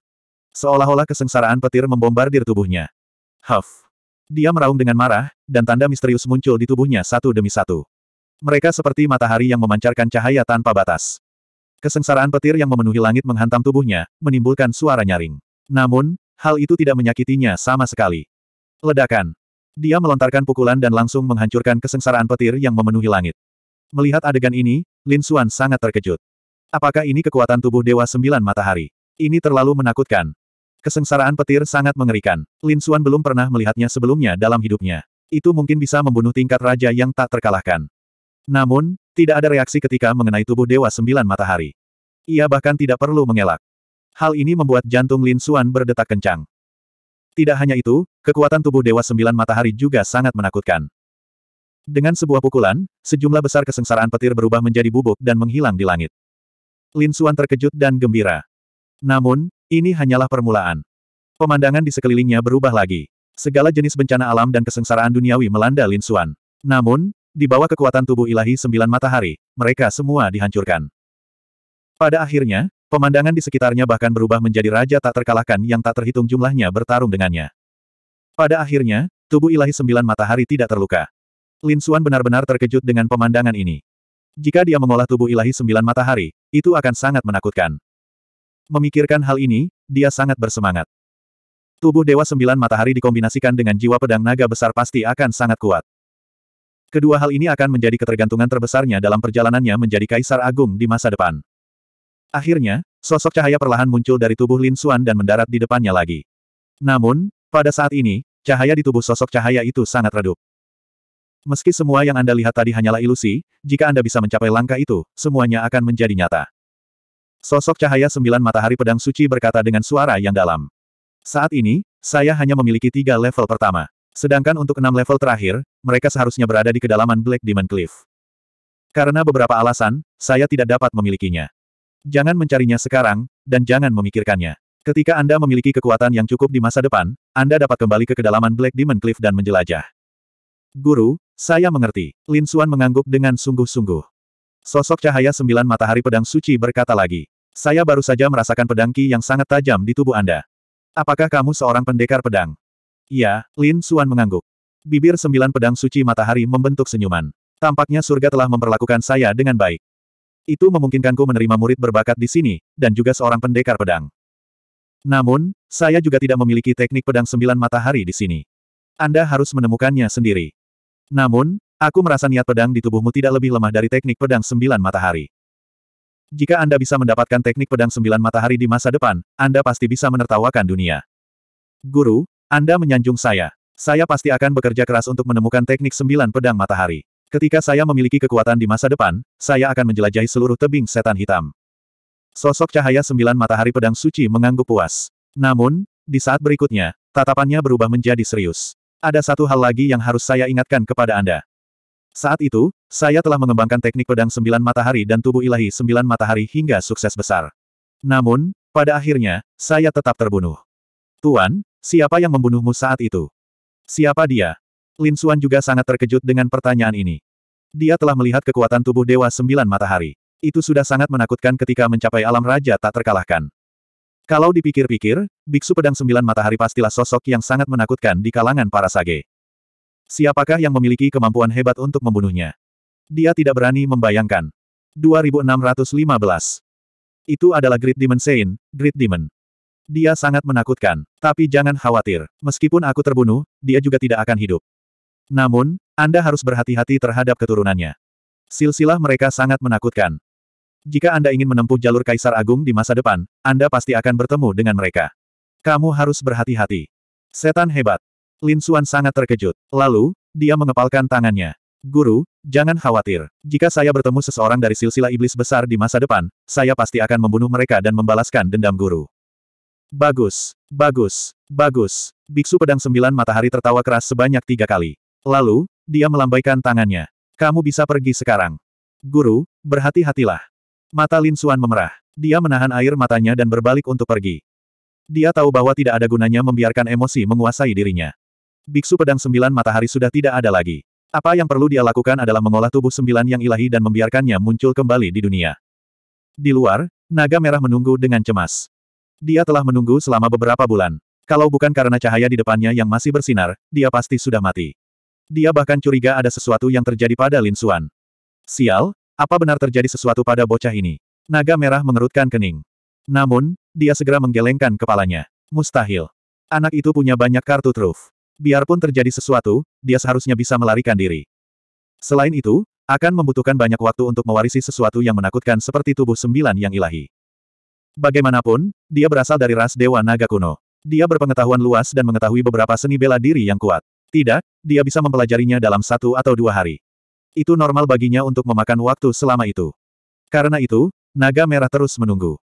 Seolah-olah kesengsaraan petir membombardir tubuhnya. Huff! Dia meraung dengan marah, dan tanda misterius muncul di tubuhnya satu demi satu. Mereka seperti matahari yang memancarkan cahaya tanpa batas. Kesengsaraan petir yang memenuhi langit menghantam tubuhnya, menimbulkan suara nyaring. Namun, hal itu tidak menyakitinya sama sekali. Ledakan. Dia melontarkan pukulan dan langsung menghancurkan kesengsaraan petir yang memenuhi langit. Melihat adegan ini, Lin Xuan sangat terkejut. Apakah ini kekuatan tubuh Dewa Sembilan Matahari? Ini terlalu menakutkan. Kesengsaraan petir sangat mengerikan. Lin Xuan belum pernah melihatnya sebelumnya dalam hidupnya. Itu mungkin bisa membunuh tingkat raja yang tak terkalahkan. Namun, tidak ada reaksi ketika mengenai tubuh Dewa Sembilan Matahari. Ia bahkan tidak perlu mengelak. Hal ini membuat jantung Lin Xuan berdetak kencang. Tidak hanya itu, kekuatan tubuh Dewa Sembilan Matahari juga sangat menakutkan. Dengan sebuah pukulan, sejumlah besar kesengsaraan petir berubah menjadi bubuk dan menghilang di langit. Lin Xuan terkejut dan gembira. Namun, ini hanyalah permulaan. Pemandangan di sekelilingnya berubah lagi. Segala jenis bencana alam dan kesengsaraan duniawi melanda Lin Xuan. Namun, di bawah kekuatan tubuh ilahi sembilan matahari, mereka semua dihancurkan. Pada akhirnya, Pemandangan di sekitarnya bahkan berubah menjadi raja tak terkalahkan yang tak terhitung jumlahnya bertarung dengannya. Pada akhirnya, tubuh ilahi sembilan matahari tidak terluka. Lin Xuan benar-benar terkejut dengan pemandangan ini. Jika dia mengolah tubuh ilahi sembilan matahari, itu akan sangat menakutkan. Memikirkan hal ini, dia sangat bersemangat. Tubuh Dewa Sembilan Matahari dikombinasikan dengan jiwa pedang naga besar pasti akan sangat kuat. Kedua hal ini akan menjadi ketergantungan terbesarnya dalam perjalanannya menjadi Kaisar Agung di masa depan. Akhirnya, sosok cahaya perlahan muncul dari tubuh Lin Xuan dan mendarat di depannya lagi. Namun, pada saat ini, cahaya di tubuh sosok cahaya itu sangat redup. Meski semua yang Anda lihat tadi hanyalah ilusi, jika Anda bisa mencapai langkah itu, semuanya akan menjadi nyata. Sosok cahaya sembilan matahari pedang suci berkata dengan suara yang dalam. Saat ini, saya hanya memiliki tiga level pertama. Sedangkan untuk enam level terakhir, mereka seharusnya berada di kedalaman Black Demon Cliff. Karena beberapa alasan, saya tidak dapat memilikinya. Jangan mencarinya sekarang, dan jangan memikirkannya. Ketika Anda memiliki kekuatan yang cukup di masa depan, Anda dapat kembali ke kedalaman Black Demon Cliff dan menjelajah. Guru, saya mengerti. Lin Xuan mengangguk dengan sungguh-sungguh. Sosok cahaya sembilan matahari pedang suci berkata lagi. Saya baru saja merasakan pedang Ki yang sangat tajam di tubuh Anda. Apakah kamu seorang pendekar pedang? Ya, Lin Xuan mengangguk. Bibir sembilan pedang suci matahari membentuk senyuman. Tampaknya surga telah memperlakukan saya dengan baik. Itu memungkinkanku menerima murid berbakat di sini, dan juga seorang pendekar pedang. Namun, saya juga tidak memiliki teknik pedang sembilan matahari di sini. Anda harus menemukannya sendiri. Namun, aku merasa niat pedang di tubuhmu tidak lebih lemah dari teknik pedang sembilan matahari. Jika Anda bisa mendapatkan teknik pedang sembilan matahari di masa depan, Anda pasti bisa menertawakan dunia. Guru, Anda menyanjung saya. Saya pasti akan bekerja keras untuk menemukan teknik sembilan pedang matahari. Ketika saya memiliki kekuatan di masa depan, saya akan menjelajahi seluruh tebing setan hitam. Sosok cahaya sembilan matahari pedang suci mengangguk puas. Namun, di saat berikutnya, tatapannya berubah menjadi serius. Ada satu hal lagi yang harus saya ingatkan kepada Anda. Saat itu, saya telah mengembangkan teknik pedang sembilan matahari dan tubuh ilahi sembilan matahari hingga sukses besar. Namun, pada akhirnya, saya tetap terbunuh. Tuan, siapa yang membunuhmu saat itu? Siapa dia? Lin Xuan juga sangat terkejut dengan pertanyaan ini. Dia telah melihat kekuatan tubuh Dewa Sembilan Matahari. Itu sudah sangat menakutkan ketika mencapai alam raja tak terkalahkan. Kalau dipikir-pikir, Biksu Pedang Sembilan Matahari pastilah sosok yang sangat menakutkan di kalangan para sage. Siapakah yang memiliki kemampuan hebat untuk membunuhnya? Dia tidak berani membayangkan. 2615. Itu adalah Great Demon Sein, Great Demon. Dia sangat menakutkan, tapi jangan khawatir. Meskipun aku terbunuh, dia juga tidak akan hidup. Namun, Anda harus berhati-hati terhadap keturunannya. Silsilah mereka sangat menakutkan. Jika Anda ingin menempuh jalur Kaisar Agung di masa depan, Anda pasti akan bertemu dengan mereka. Kamu harus berhati-hati. Setan hebat. Lin Xuan sangat terkejut. Lalu, dia mengepalkan tangannya. Guru, jangan khawatir. Jika saya bertemu seseorang dari silsilah iblis besar di masa depan, saya pasti akan membunuh mereka dan membalaskan dendam guru. Bagus, bagus, bagus. Biksu pedang sembilan matahari tertawa keras sebanyak tiga kali. Lalu, dia melambaikan tangannya. Kamu bisa pergi sekarang. Guru, berhati-hatilah. Mata Lin Xuan memerah. Dia menahan air matanya dan berbalik untuk pergi. Dia tahu bahwa tidak ada gunanya membiarkan emosi menguasai dirinya. Biksu pedang sembilan matahari sudah tidak ada lagi. Apa yang perlu dia lakukan adalah mengolah tubuh sembilan yang ilahi dan membiarkannya muncul kembali di dunia. Di luar, naga merah menunggu dengan cemas. Dia telah menunggu selama beberapa bulan. Kalau bukan karena cahaya di depannya yang masih bersinar, dia pasti sudah mati. Dia bahkan curiga ada sesuatu yang terjadi pada Lin Xuan. Sial, apa benar terjadi sesuatu pada bocah ini? Naga merah mengerutkan kening. Namun, dia segera menggelengkan kepalanya. Mustahil. Anak itu punya banyak kartu truf. Biarpun terjadi sesuatu, dia seharusnya bisa melarikan diri. Selain itu, akan membutuhkan banyak waktu untuk mewarisi sesuatu yang menakutkan seperti tubuh sembilan yang ilahi. Bagaimanapun, dia berasal dari ras Dewa Naga kuno. Dia berpengetahuan luas dan mengetahui beberapa seni bela diri yang kuat tidak, dia bisa mempelajarinya dalam satu atau dua hari. Itu normal baginya untuk memakan waktu selama itu. Karena itu, naga merah terus menunggu.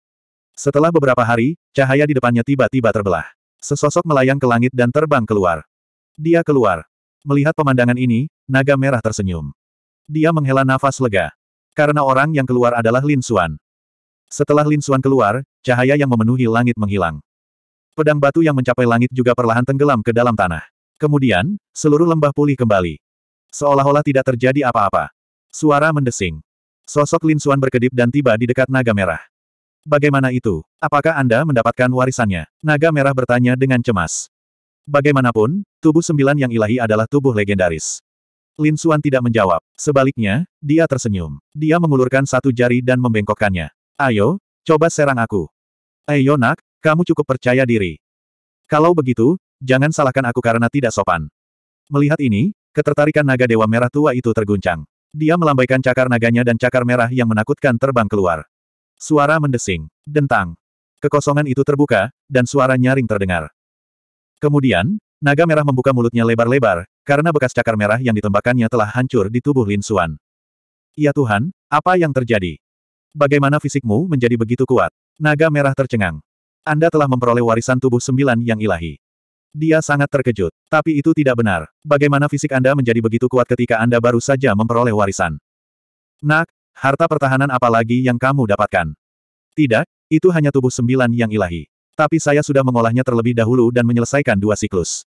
Setelah beberapa hari, cahaya di depannya tiba-tiba terbelah. Sesosok melayang ke langit dan terbang keluar. Dia keluar. Melihat pemandangan ini, naga merah tersenyum. Dia menghela nafas lega. Karena orang yang keluar adalah Lin Xuan. Setelah Lin Xuan keluar, cahaya yang memenuhi langit menghilang. Pedang batu yang mencapai langit juga perlahan tenggelam ke dalam tanah. Kemudian, seluruh lembah pulih kembali. Seolah-olah tidak terjadi apa-apa. Suara mendesing. Sosok Lin Suan berkedip dan tiba di dekat naga merah. Bagaimana itu? Apakah Anda mendapatkan warisannya? Naga merah bertanya dengan cemas. Bagaimanapun, tubuh sembilan yang ilahi adalah tubuh legendaris. Lin Suan tidak menjawab. Sebaliknya, dia tersenyum. Dia mengulurkan satu jari dan membengkokkannya. Ayo, coba serang aku. Ayo nak, kamu cukup percaya diri. Kalau begitu, jangan salahkan aku karena tidak sopan. Melihat ini, ketertarikan naga dewa merah tua itu terguncang. Dia melambaikan cakar naganya dan cakar merah yang menakutkan terbang keluar. Suara mendesing, dentang. Kekosongan itu terbuka, dan suara nyaring terdengar. Kemudian, naga merah membuka mulutnya lebar-lebar, karena bekas cakar merah yang ditembakkannya telah hancur di tubuh Lin Xuan. Ya Tuhan, apa yang terjadi? Bagaimana fisikmu menjadi begitu kuat? Naga merah tercengang. Anda telah memperoleh warisan tubuh sembilan yang ilahi. Dia sangat terkejut. Tapi itu tidak benar. Bagaimana fisik Anda menjadi begitu kuat ketika Anda baru saja memperoleh warisan? Nak, harta pertahanan apa lagi yang kamu dapatkan? Tidak, itu hanya tubuh sembilan yang ilahi. Tapi saya sudah mengolahnya terlebih dahulu dan menyelesaikan dua siklus.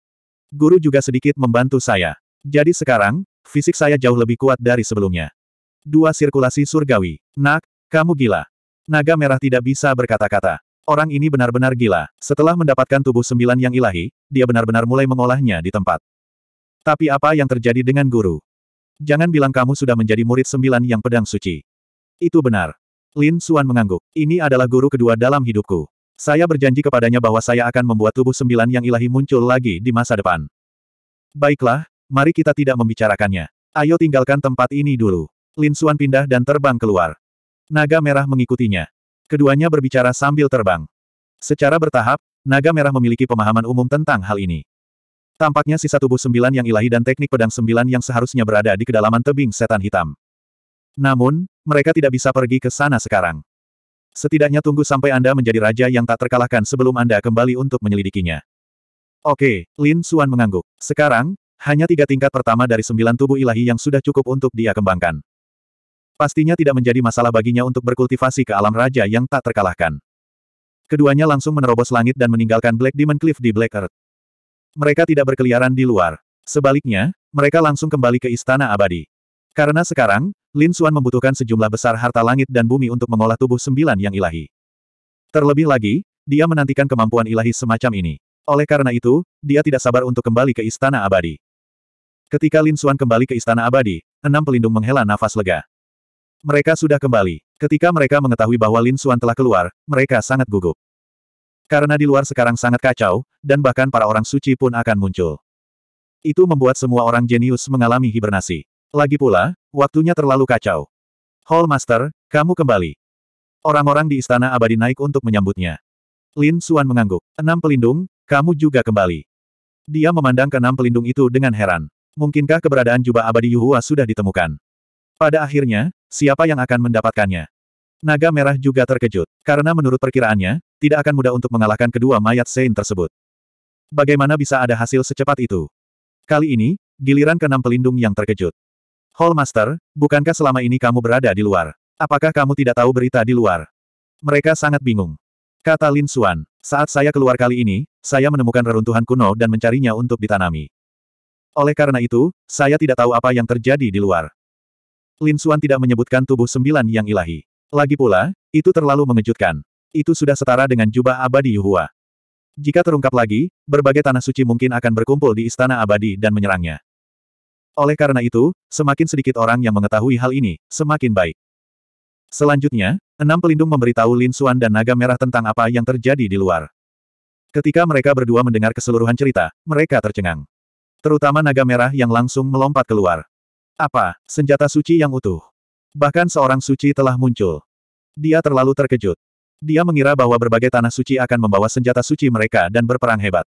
Guru juga sedikit membantu saya. Jadi sekarang, fisik saya jauh lebih kuat dari sebelumnya. Dua sirkulasi surgawi. Nak, kamu gila. Naga merah tidak bisa berkata-kata. Orang ini benar-benar gila. Setelah mendapatkan tubuh sembilan yang ilahi, dia benar-benar mulai mengolahnya di tempat. Tapi apa yang terjadi dengan guru? Jangan bilang kamu sudah menjadi murid sembilan yang pedang suci. Itu benar. Lin Suan mengangguk. Ini adalah guru kedua dalam hidupku. Saya berjanji kepadanya bahwa saya akan membuat tubuh sembilan yang ilahi muncul lagi di masa depan. Baiklah, mari kita tidak membicarakannya. Ayo tinggalkan tempat ini dulu. Lin Suan pindah dan terbang keluar. Naga merah mengikutinya. Keduanya berbicara sambil terbang. Secara bertahap, naga merah memiliki pemahaman umum tentang hal ini. Tampaknya sisa tubuh sembilan yang ilahi dan teknik pedang sembilan yang seharusnya berada di kedalaman tebing setan hitam. Namun, mereka tidak bisa pergi ke sana sekarang. Setidaknya tunggu sampai Anda menjadi raja yang tak terkalahkan sebelum Anda kembali untuk menyelidikinya. Oke, Lin Suan mengangguk. Sekarang, hanya tiga tingkat pertama dari sembilan tubuh ilahi yang sudah cukup untuk dia kembangkan. Pastinya tidak menjadi masalah baginya untuk berkultivasi ke alam raja yang tak terkalahkan. Keduanya langsung menerobos langit dan meninggalkan Black Demon Cliff di Black Earth. Mereka tidak berkeliaran di luar. Sebaliknya, mereka langsung kembali ke Istana Abadi. Karena sekarang, Lin Xuan membutuhkan sejumlah besar harta langit dan bumi untuk mengolah tubuh sembilan yang ilahi. Terlebih lagi, dia menantikan kemampuan ilahi semacam ini. Oleh karena itu, dia tidak sabar untuk kembali ke Istana Abadi. Ketika Lin Xuan kembali ke Istana Abadi, enam pelindung menghela nafas lega. Mereka sudah kembali. Ketika mereka mengetahui bahwa Lin Suan telah keluar, mereka sangat gugup. Karena di luar sekarang sangat kacau, dan bahkan para orang suci pun akan muncul. Itu membuat semua orang jenius mengalami hibernasi. Lagi pula, waktunya terlalu kacau. Hall Master, kamu kembali. Orang-orang di Istana Abadi naik untuk menyambutnya. Lin Suan mengangguk. Enam pelindung, kamu juga kembali. Dia memandang ke enam pelindung itu dengan heran. Mungkinkah keberadaan jubah abadi Yuhua sudah ditemukan? Pada akhirnya, siapa yang akan mendapatkannya? Naga Merah juga terkejut, karena menurut perkiraannya, tidak akan mudah untuk mengalahkan kedua mayat Sein tersebut. Bagaimana bisa ada hasil secepat itu? Kali ini, giliran keenam pelindung yang terkejut. Hallmaster, bukankah selama ini kamu berada di luar? Apakah kamu tidak tahu berita di luar? Mereka sangat bingung. Kata Lin Xuan, saat saya keluar kali ini, saya menemukan reruntuhan kuno dan mencarinya untuk ditanami. Oleh karena itu, saya tidak tahu apa yang terjadi di luar. Lin Suan tidak menyebutkan tubuh sembilan yang ilahi. Lagi pula, itu terlalu mengejutkan. Itu sudah setara dengan jubah abadi Yuhua. Jika terungkap lagi, berbagai tanah suci mungkin akan berkumpul di istana abadi dan menyerangnya. Oleh karena itu, semakin sedikit orang yang mengetahui hal ini, semakin baik. Selanjutnya, enam pelindung memberitahu Lin Suan dan Naga Merah tentang apa yang terjadi di luar. Ketika mereka berdua mendengar keseluruhan cerita, mereka tercengang. Terutama Naga Merah yang langsung melompat keluar. Apa, senjata suci yang utuh? Bahkan seorang suci telah muncul. Dia terlalu terkejut. Dia mengira bahwa berbagai tanah suci akan membawa senjata suci mereka dan berperang hebat.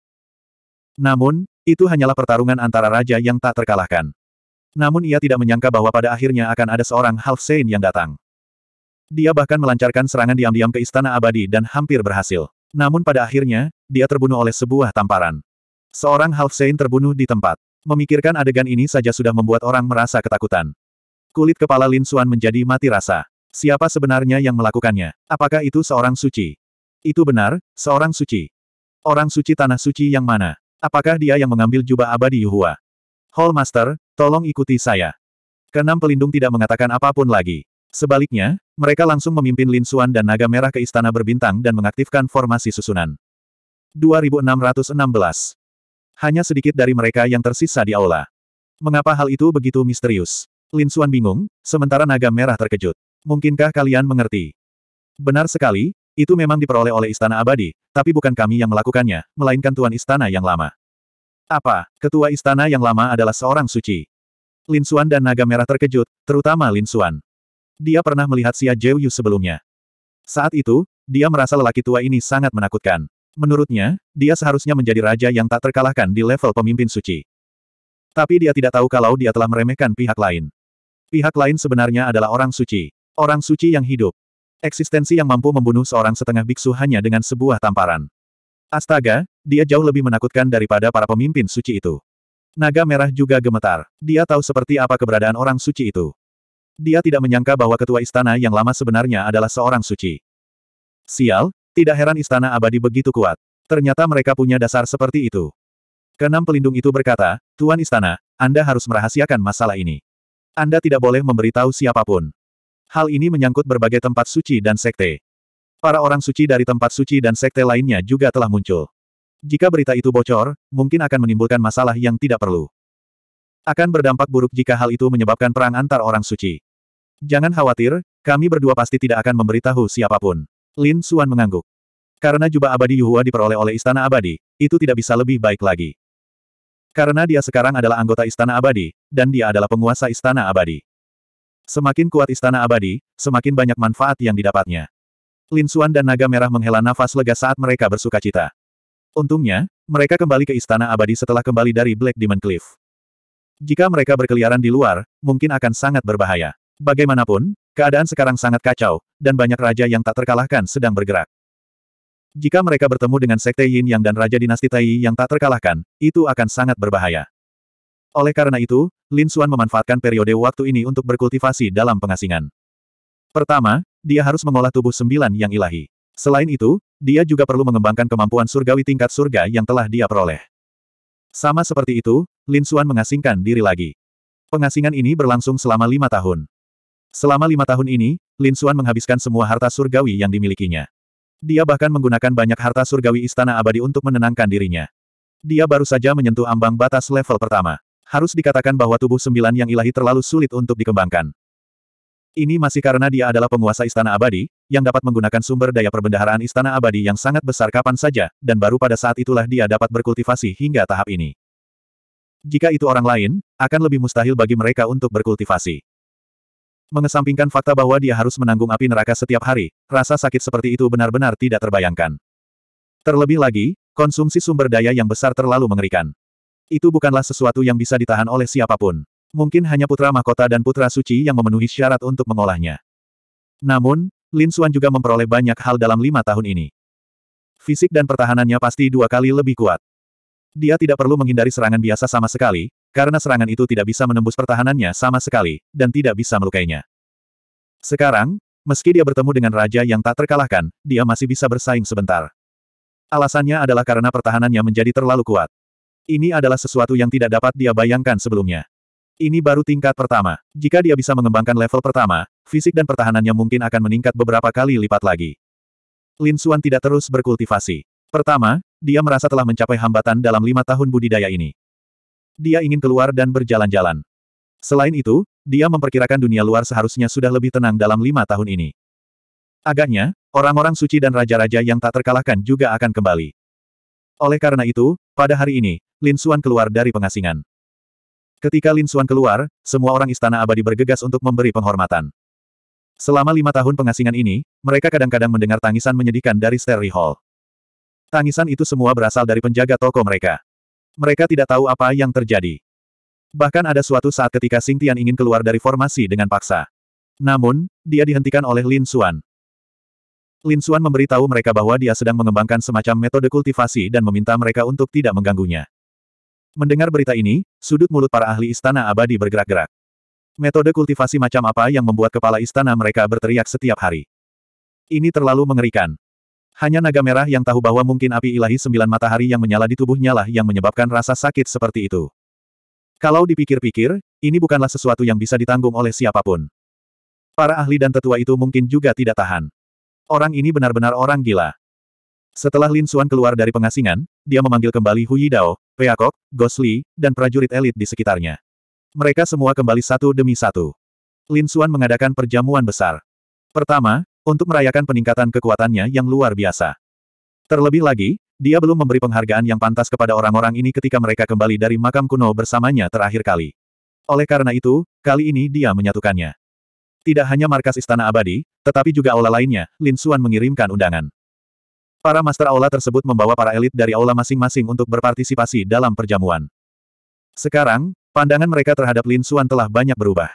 Namun, itu hanyalah pertarungan antara raja yang tak terkalahkan. Namun ia tidak menyangka bahwa pada akhirnya akan ada seorang half saint yang datang. Dia bahkan melancarkan serangan diam-diam ke istana abadi dan hampir berhasil. Namun pada akhirnya, dia terbunuh oleh sebuah tamparan. Seorang half saint terbunuh di tempat. Memikirkan adegan ini saja sudah membuat orang merasa ketakutan. Kulit kepala Lin Suan menjadi mati rasa. Siapa sebenarnya yang melakukannya? Apakah itu seorang suci? Itu benar, seorang suci. Orang suci tanah suci yang mana? Apakah dia yang mengambil jubah abadi Yuhua? Hall Master, tolong ikuti saya. Keenam pelindung tidak mengatakan apapun lagi. Sebaliknya, mereka langsung memimpin Lin Suan dan Naga Merah ke Istana Berbintang dan mengaktifkan formasi susunan. 2616 hanya sedikit dari mereka yang tersisa di aula. Mengapa hal itu begitu misterius? Lin Xuan bingung, sementara naga merah terkejut. Mungkinkah kalian mengerti? Benar sekali, itu memang diperoleh oleh Istana Abadi, tapi bukan kami yang melakukannya, melainkan Tuan Istana yang lama. Apa, Ketua Istana yang lama adalah seorang suci? Lin Xuan dan Naga Merah terkejut, terutama Lin Xuan. Dia pernah melihat Xia Jiu Yu sebelumnya. Saat itu, dia merasa lelaki tua ini sangat menakutkan. Menurutnya, dia seharusnya menjadi raja yang tak terkalahkan di level pemimpin suci. Tapi dia tidak tahu kalau dia telah meremehkan pihak lain. Pihak lain sebenarnya adalah orang suci. Orang suci yang hidup. Eksistensi yang mampu membunuh seorang setengah biksu hanya dengan sebuah tamparan. Astaga, dia jauh lebih menakutkan daripada para pemimpin suci itu. Naga merah juga gemetar. Dia tahu seperti apa keberadaan orang suci itu. Dia tidak menyangka bahwa ketua istana yang lama sebenarnya adalah seorang suci. Sial, tidak heran istana abadi begitu kuat. Ternyata mereka punya dasar seperti itu. Kenam pelindung itu berkata, Tuan Istana, Anda harus merahasiakan masalah ini. Anda tidak boleh memberitahu siapapun. Hal ini menyangkut berbagai tempat suci dan sekte. Para orang suci dari tempat suci dan sekte lainnya juga telah muncul. Jika berita itu bocor, mungkin akan menimbulkan masalah yang tidak perlu. Akan berdampak buruk jika hal itu menyebabkan perang antar orang suci. Jangan khawatir, kami berdua pasti tidak akan memberitahu siapapun. Lin Suan mengangguk. Karena jubah abadi Yuhua diperoleh oleh Istana Abadi, itu tidak bisa lebih baik lagi. Karena dia sekarang adalah anggota Istana Abadi, dan dia adalah penguasa Istana Abadi. Semakin kuat Istana Abadi, semakin banyak manfaat yang didapatnya. Lin Suan dan Naga Merah menghela nafas lega saat mereka bersuka cita. Untungnya, mereka kembali ke Istana Abadi setelah kembali dari Black Demon Cliff. Jika mereka berkeliaran di luar, mungkin akan sangat berbahaya. Bagaimanapun, Keadaan sekarang sangat kacau, dan banyak raja yang tak terkalahkan sedang bergerak. Jika mereka bertemu dengan Sekte Yin Yang dan Raja Dinasti Tai yang tak terkalahkan, itu akan sangat berbahaya. Oleh karena itu, Lin Xuan memanfaatkan periode waktu ini untuk berkultivasi dalam pengasingan. Pertama, dia harus mengolah tubuh sembilan yang ilahi. Selain itu, dia juga perlu mengembangkan kemampuan surgawi tingkat surga yang telah dia peroleh. Sama seperti itu, Lin Xuan mengasingkan diri lagi. Pengasingan ini berlangsung selama lima tahun. Selama lima tahun ini, Lin Xuan menghabiskan semua harta surgawi yang dimilikinya. Dia bahkan menggunakan banyak harta surgawi istana abadi untuk menenangkan dirinya. Dia baru saja menyentuh ambang batas level pertama. Harus dikatakan bahwa tubuh sembilan yang ilahi terlalu sulit untuk dikembangkan. Ini masih karena dia adalah penguasa istana abadi, yang dapat menggunakan sumber daya perbendaharaan istana abadi yang sangat besar kapan saja, dan baru pada saat itulah dia dapat berkultivasi hingga tahap ini. Jika itu orang lain, akan lebih mustahil bagi mereka untuk berkultivasi. Mengesampingkan fakta bahwa dia harus menanggung api neraka setiap hari, rasa sakit seperti itu benar-benar tidak terbayangkan. Terlebih lagi, konsumsi sumber daya yang besar terlalu mengerikan. Itu bukanlah sesuatu yang bisa ditahan oleh siapapun. Mungkin hanya putra mahkota dan putra suci yang memenuhi syarat untuk mengolahnya. Namun, Lin Xuan juga memperoleh banyak hal dalam lima tahun ini. Fisik dan pertahanannya pasti dua kali lebih kuat. Dia tidak perlu menghindari serangan biasa sama sekali, karena serangan itu tidak bisa menembus pertahanannya sama sekali, dan tidak bisa melukainya. Sekarang, meski dia bertemu dengan raja yang tak terkalahkan, dia masih bisa bersaing sebentar. Alasannya adalah karena pertahanannya menjadi terlalu kuat. Ini adalah sesuatu yang tidak dapat dia bayangkan sebelumnya. Ini baru tingkat pertama. Jika dia bisa mengembangkan level pertama, fisik dan pertahanannya mungkin akan meningkat beberapa kali lipat lagi. Lin Xuan tidak terus berkultivasi. Pertama, dia merasa telah mencapai hambatan dalam lima tahun budidaya ini dia ingin keluar dan berjalan-jalan. Selain itu, dia memperkirakan dunia luar seharusnya sudah lebih tenang dalam lima tahun ini. Agaknya, orang-orang suci dan raja-raja yang tak terkalahkan juga akan kembali. Oleh karena itu, pada hari ini, Lin Xuan keluar dari pengasingan. Ketika Lin Xuan keluar, semua orang istana abadi bergegas untuk memberi penghormatan. Selama lima tahun pengasingan ini, mereka kadang-kadang mendengar tangisan menyedihkan dari Sterry Hall. Tangisan itu semua berasal dari penjaga toko mereka. Mereka tidak tahu apa yang terjadi. Bahkan ada suatu saat ketika Sing Tian ingin keluar dari formasi dengan paksa. Namun, dia dihentikan oleh Lin Xuan. Lin Xuan memberitahu mereka bahwa dia sedang mengembangkan semacam metode kultivasi dan meminta mereka untuk tidak mengganggunya. Mendengar berita ini, sudut mulut para ahli istana abadi bergerak-gerak. Metode kultivasi macam apa yang membuat kepala istana mereka berteriak setiap hari? Ini terlalu mengerikan. Hanya naga merah yang tahu bahwa mungkin api ilahi sembilan matahari yang menyala di tubuhnya lah yang menyebabkan rasa sakit seperti itu. Kalau dipikir-pikir, ini bukanlah sesuatu yang bisa ditanggung oleh siapapun. Para ahli dan tetua itu mungkin juga tidak tahan. Orang ini benar-benar orang gila. Setelah Lin Xuan keluar dari pengasingan, dia memanggil kembali Hu Yidao, Peakok, Gosli, dan prajurit elit di sekitarnya. Mereka semua kembali satu demi satu. Lin Xuan mengadakan perjamuan besar. Pertama, untuk merayakan peningkatan kekuatannya yang luar biasa. Terlebih lagi, dia belum memberi penghargaan yang pantas kepada orang-orang ini ketika mereka kembali dari makam kuno bersamanya terakhir kali. Oleh karena itu, kali ini dia menyatukannya. Tidak hanya markas Istana Abadi, tetapi juga aula lainnya, Lin Xuan mengirimkan undangan. Para master aula tersebut membawa para elit dari aula masing-masing untuk berpartisipasi dalam perjamuan. Sekarang, pandangan mereka terhadap Lin Xuan telah banyak berubah.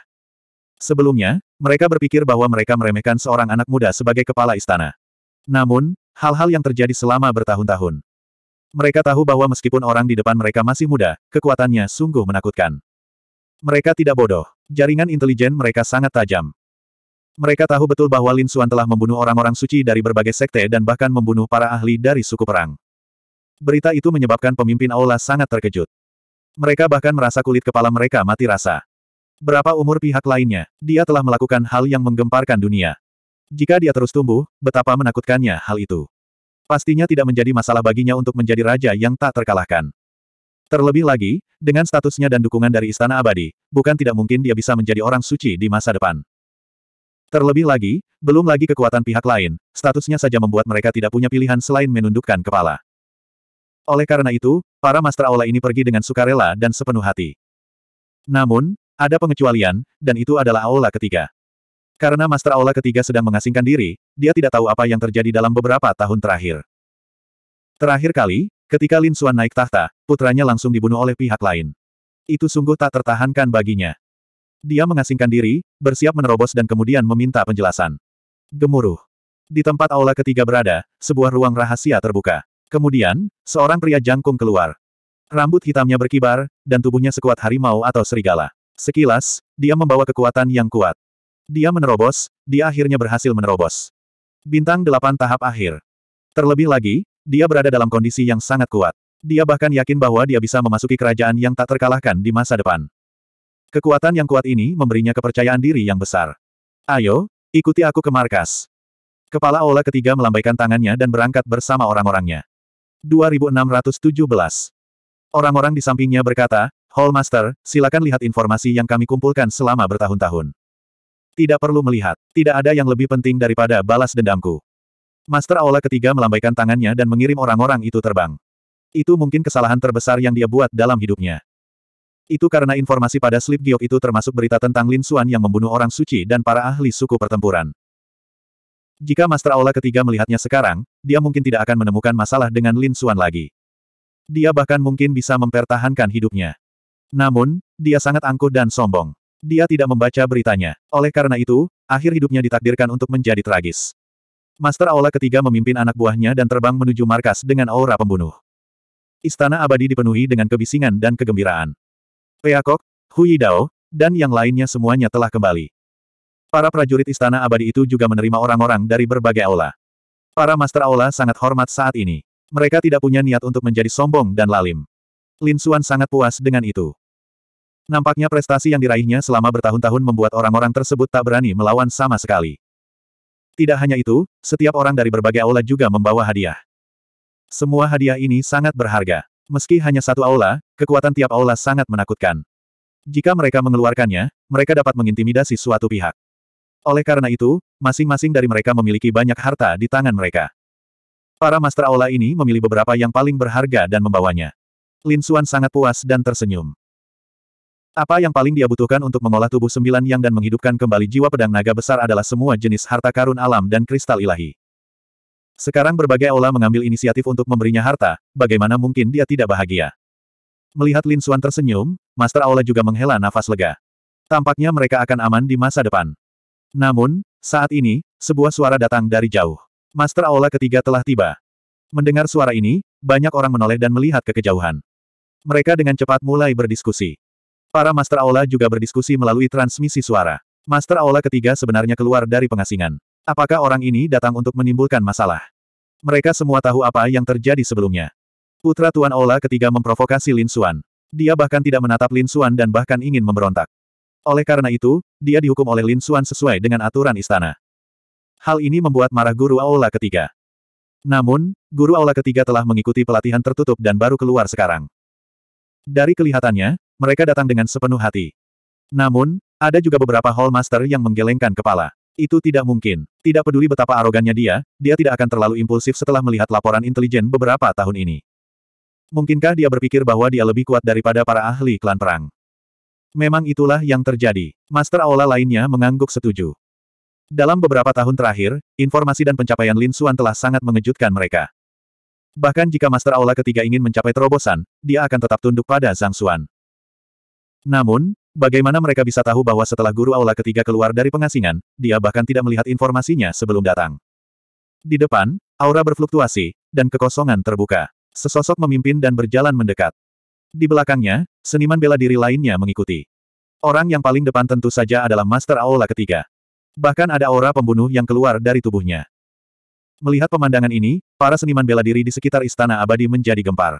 Sebelumnya, mereka berpikir bahwa mereka meremehkan seorang anak muda sebagai kepala istana. Namun, hal-hal yang terjadi selama bertahun-tahun. Mereka tahu bahwa meskipun orang di depan mereka masih muda, kekuatannya sungguh menakutkan. Mereka tidak bodoh. Jaringan intelijen mereka sangat tajam. Mereka tahu betul bahwa Lin Xuan telah membunuh orang-orang suci dari berbagai sekte dan bahkan membunuh para ahli dari suku perang. Berita itu menyebabkan pemimpin Aula sangat terkejut. Mereka bahkan merasa kulit kepala mereka mati rasa berapa umur pihak lainnya, dia telah melakukan hal yang menggemparkan dunia. Jika dia terus tumbuh, betapa menakutkannya hal itu. Pastinya tidak menjadi masalah baginya untuk menjadi raja yang tak terkalahkan. Terlebih lagi, dengan statusnya dan dukungan dari Istana Abadi, bukan tidak mungkin dia bisa menjadi orang suci di masa depan. Terlebih lagi, belum lagi kekuatan pihak lain, statusnya saja membuat mereka tidak punya pilihan selain menundukkan kepala. Oleh karena itu, para Master Aula ini pergi dengan sukarela dan sepenuh hati. Namun, ada pengecualian, dan itu adalah aula ketiga. Karena Master Aula ketiga sedang mengasingkan diri, dia tidak tahu apa yang terjadi dalam beberapa tahun terakhir. Terakhir kali, ketika Lin Xuan naik tahta, putranya langsung dibunuh oleh pihak lain. Itu sungguh tak tertahankan baginya. Dia mengasingkan diri, bersiap menerobos dan kemudian meminta penjelasan. Gemuruh. Di tempat aula ketiga berada, sebuah ruang rahasia terbuka. Kemudian, seorang pria jangkung keluar. Rambut hitamnya berkibar, dan tubuhnya sekuat harimau atau serigala. Sekilas, dia membawa kekuatan yang kuat. Dia menerobos, dia akhirnya berhasil menerobos. Bintang delapan tahap akhir. Terlebih lagi, dia berada dalam kondisi yang sangat kuat. Dia bahkan yakin bahwa dia bisa memasuki kerajaan yang tak terkalahkan di masa depan. Kekuatan yang kuat ini memberinya kepercayaan diri yang besar. Ayo, ikuti aku ke markas. Kepala Ola ketiga melambaikan tangannya dan berangkat bersama orang-orangnya. 2617 Orang-orang di sampingnya berkata, Hallmaster, silakan lihat informasi yang kami kumpulkan selama bertahun-tahun. Tidak perlu melihat. Tidak ada yang lebih penting daripada balas dendamku. Master Aula ketiga melambaikan tangannya dan mengirim orang-orang itu terbang. Itu mungkin kesalahan terbesar yang dia buat dalam hidupnya. Itu karena informasi pada slip giok itu termasuk berita tentang Lin Suan yang membunuh orang suci dan para ahli suku pertempuran. Jika Master Aula ketiga melihatnya sekarang, dia mungkin tidak akan menemukan masalah dengan Lin Suan lagi. Dia bahkan mungkin bisa mempertahankan hidupnya. Namun, dia sangat angkuh dan sombong. Dia tidak membaca beritanya. Oleh karena itu, akhir hidupnya ditakdirkan untuk menjadi tragis. Master Aula ketiga memimpin anak buahnya dan terbang menuju markas dengan aura pembunuh. Istana abadi dipenuhi dengan kebisingan dan kegembiraan. Peacock, Hui Dao, dan yang lainnya semuanya telah kembali. Para prajurit istana abadi itu juga menerima orang-orang dari berbagai aula. Para Master Aula sangat hormat saat ini. Mereka tidak punya niat untuk menjadi sombong dan lalim. Lin Suan sangat puas dengan itu. Nampaknya prestasi yang diraihnya selama bertahun-tahun membuat orang-orang tersebut tak berani melawan sama sekali. Tidak hanya itu, setiap orang dari berbagai aula juga membawa hadiah. Semua hadiah ini sangat berharga. Meski hanya satu aula, kekuatan tiap aula sangat menakutkan. Jika mereka mengeluarkannya, mereka dapat mengintimidasi suatu pihak. Oleh karena itu, masing-masing dari mereka memiliki banyak harta di tangan mereka. Para master aula ini memilih beberapa yang paling berharga dan membawanya. Lin Xuan sangat puas dan tersenyum. Apa yang paling dia butuhkan untuk mengolah tubuh sembilan yang dan menghidupkan kembali jiwa pedang naga besar adalah semua jenis harta karun alam dan kristal ilahi. Sekarang berbagai aula mengambil inisiatif untuk memberinya harta, bagaimana mungkin dia tidak bahagia. Melihat Lin Xuan tersenyum, Master Aula juga menghela nafas lega. Tampaknya mereka akan aman di masa depan. Namun, saat ini, sebuah suara datang dari jauh. Master Aula ketiga telah tiba. Mendengar suara ini, banyak orang menoleh dan melihat ke kejauhan. Mereka dengan cepat mulai berdiskusi. Para Master Aula juga berdiskusi melalui transmisi suara. Master Aula ketiga sebenarnya keluar dari pengasingan. Apakah orang ini datang untuk menimbulkan masalah? Mereka semua tahu apa yang terjadi sebelumnya. Putra Tuan Aula ketiga memprovokasi Lin Suan. Dia bahkan tidak menatap Lin Suan dan bahkan ingin memberontak. Oleh karena itu, dia dihukum oleh Lin Suan sesuai dengan aturan istana. Hal ini membuat marah Guru Aula ketiga. Namun, Guru Aula ketiga telah mengikuti pelatihan tertutup dan baru keluar sekarang. Dari kelihatannya, mereka datang dengan sepenuh hati. Namun, ada juga beberapa Hall Master yang menggelengkan kepala. Itu tidak mungkin. Tidak peduli betapa arogannya dia, dia tidak akan terlalu impulsif setelah melihat laporan intelijen beberapa tahun ini. Mungkinkah dia berpikir bahwa dia lebih kuat daripada para ahli klan perang? Memang itulah yang terjadi. Master Aula lainnya mengangguk setuju. Dalam beberapa tahun terakhir, informasi dan pencapaian Lin Suan telah sangat mengejutkan mereka. Bahkan jika Master Aula ketiga ingin mencapai terobosan, dia akan tetap tunduk pada Zhang Suan. Namun, bagaimana mereka bisa tahu bahwa setelah Guru Aula ketiga keluar dari pengasingan, dia bahkan tidak melihat informasinya sebelum datang. Di depan, aura berfluktuasi, dan kekosongan terbuka. Sesosok memimpin dan berjalan mendekat. Di belakangnya, seniman bela diri lainnya mengikuti. Orang yang paling depan tentu saja adalah Master Aula ketiga. Bahkan ada aura pembunuh yang keluar dari tubuhnya. Melihat pemandangan ini, para seniman bela diri di sekitar Istana Abadi menjadi gempar.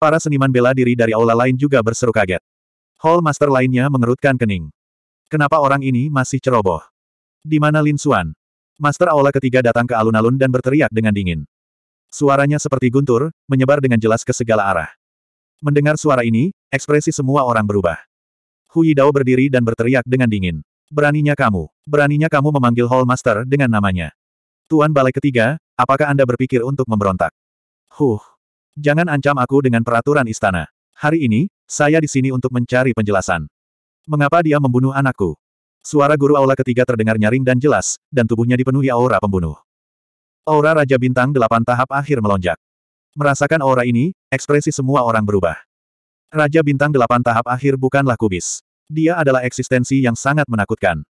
Para seniman bela diri dari aula lain juga berseru kaget. Hall Master lainnya mengerutkan kening. Kenapa orang ini masih ceroboh? Di mana Lin Xuan? Master Aula ketiga datang ke alun-alun dan berteriak dengan dingin. Suaranya seperti guntur, menyebar dengan jelas ke segala arah. Mendengar suara ini, ekspresi semua orang berubah. Hui Dao berdiri dan berteriak dengan dingin. Beraninya kamu, beraninya kamu memanggil Hall Master dengan namanya. Tuan Balai ketiga, apakah Anda berpikir untuk memberontak? Huh, jangan ancam aku dengan peraturan istana. Hari ini, saya di sini untuk mencari penjelasan. Mengapa dia membunuh anakku? Suara guru aula ketiga terdengar nyaring dan jelas, dan tubuhnya dipenuhi aura pembunuh. Aura Raja Bintang delapan tahap akhir melonjak. Merasakan aura ini, ekspresi semua orang berubah. Raja Bintang delapan tahap akhir bukanlah kubis. Dia adalah eksistensi yang sangat menakutkan.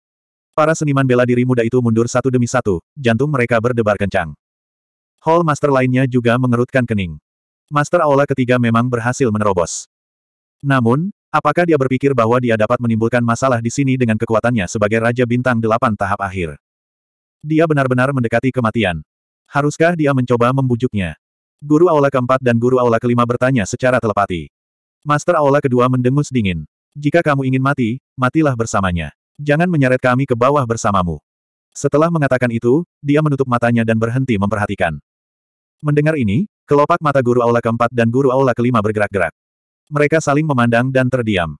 Para seniman bela diri muda itu mundur satu demi satu, jantung mereka berdebar kencang. Hall Master lainnya juga mengerutkan kening. Master Aula ketiga memang berhasil menerobos. Namun, apakah dia berpikir bahwa dia dapat menimbulkan masalah di sini dengan kekuatannya sebagai Raja Bintang Delapan tahap akhir? Dia benar-benar mendekati kematian. Haruskah dia mencoba membujuknya? Guru Aula keempat dan Guru Aula kelima bertanya secara telepati. Master Aula kedua mendengus dingin. Jika kamu ingin mati, matilah bersamanya. Jangan menyeret kami ke bawah bersamamu. Setelah mengatakan itu, dia menutup matanya dan berhenti memperhatikan. Mendengar ini, kelopak mata Guru Aula keempat dan Guru Aula kelima bergerak-gerak. Mereka saling memandang dan terdiam.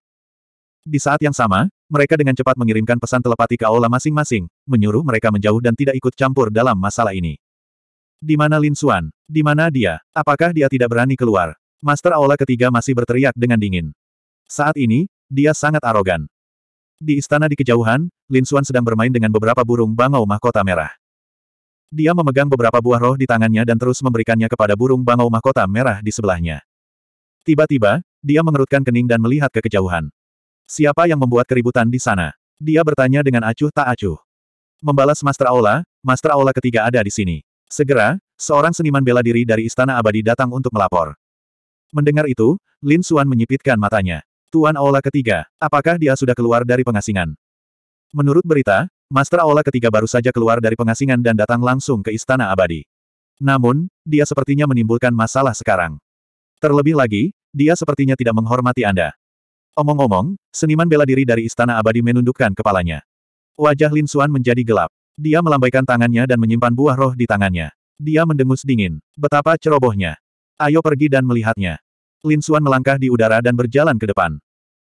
Di saat yang sama, mereka dengan cepat mengirimkan pesan telepati ke aula masing-masing, menyuruh mereka menjauh dan tidak ikut campur dalam masalah ini. Di mana Lin Suan? Di mana dia? Apakah dia tidak berani keluar? Master Aula ketiga masih berteriak dengan dingin. Saat ini, dia sangat arogan. Di istana di kejauhan, Lin Suan sedang bermain dengan beberapa burung bangau mahkota merah. Dia memegang beberapa buah roh di tangannya dan terus memberikannya kepada burung bangau mahkota merah di sebelahnya. Tiba-tiba, dia mengerutkan kening dan melihat ke kejauhan. Siapa yang membuat keributan di sana? Dia bertanya dengan acuh tak acuh. Membalas Master Aula, Master Aula ketiga ada di sini. Segera, seorang seniman bela diri dari Istana Abadi datang untuk melapor. Mendengar itu, Lin Suan menyipitkan matanya. Tuan Aula ketiga, apakah dia sudah keluar dari pengasingan? Menurut berita, Master Aula ketiga baru saja keluar dari pengasingan dan datang langsung ke Istana Abadi. Namun, dia sepertinya menimbulkan masalah sekarang. Terlebih lagi, dia sepertinya tidak menghormati Anda. Omong-omong, seniman bela diri dari Istana Abadi menundukkan kepalanya. Wajah Lin Xuan menjadi gelap. Dia melambaikan tangannya dan menyimpan buah roh di tangannya. Dia mendengus dingin. Betapa cerobohnya. Ayo pergi dan melihatnya. Lin Xuan melangkah di udara dan berjalan ke depan.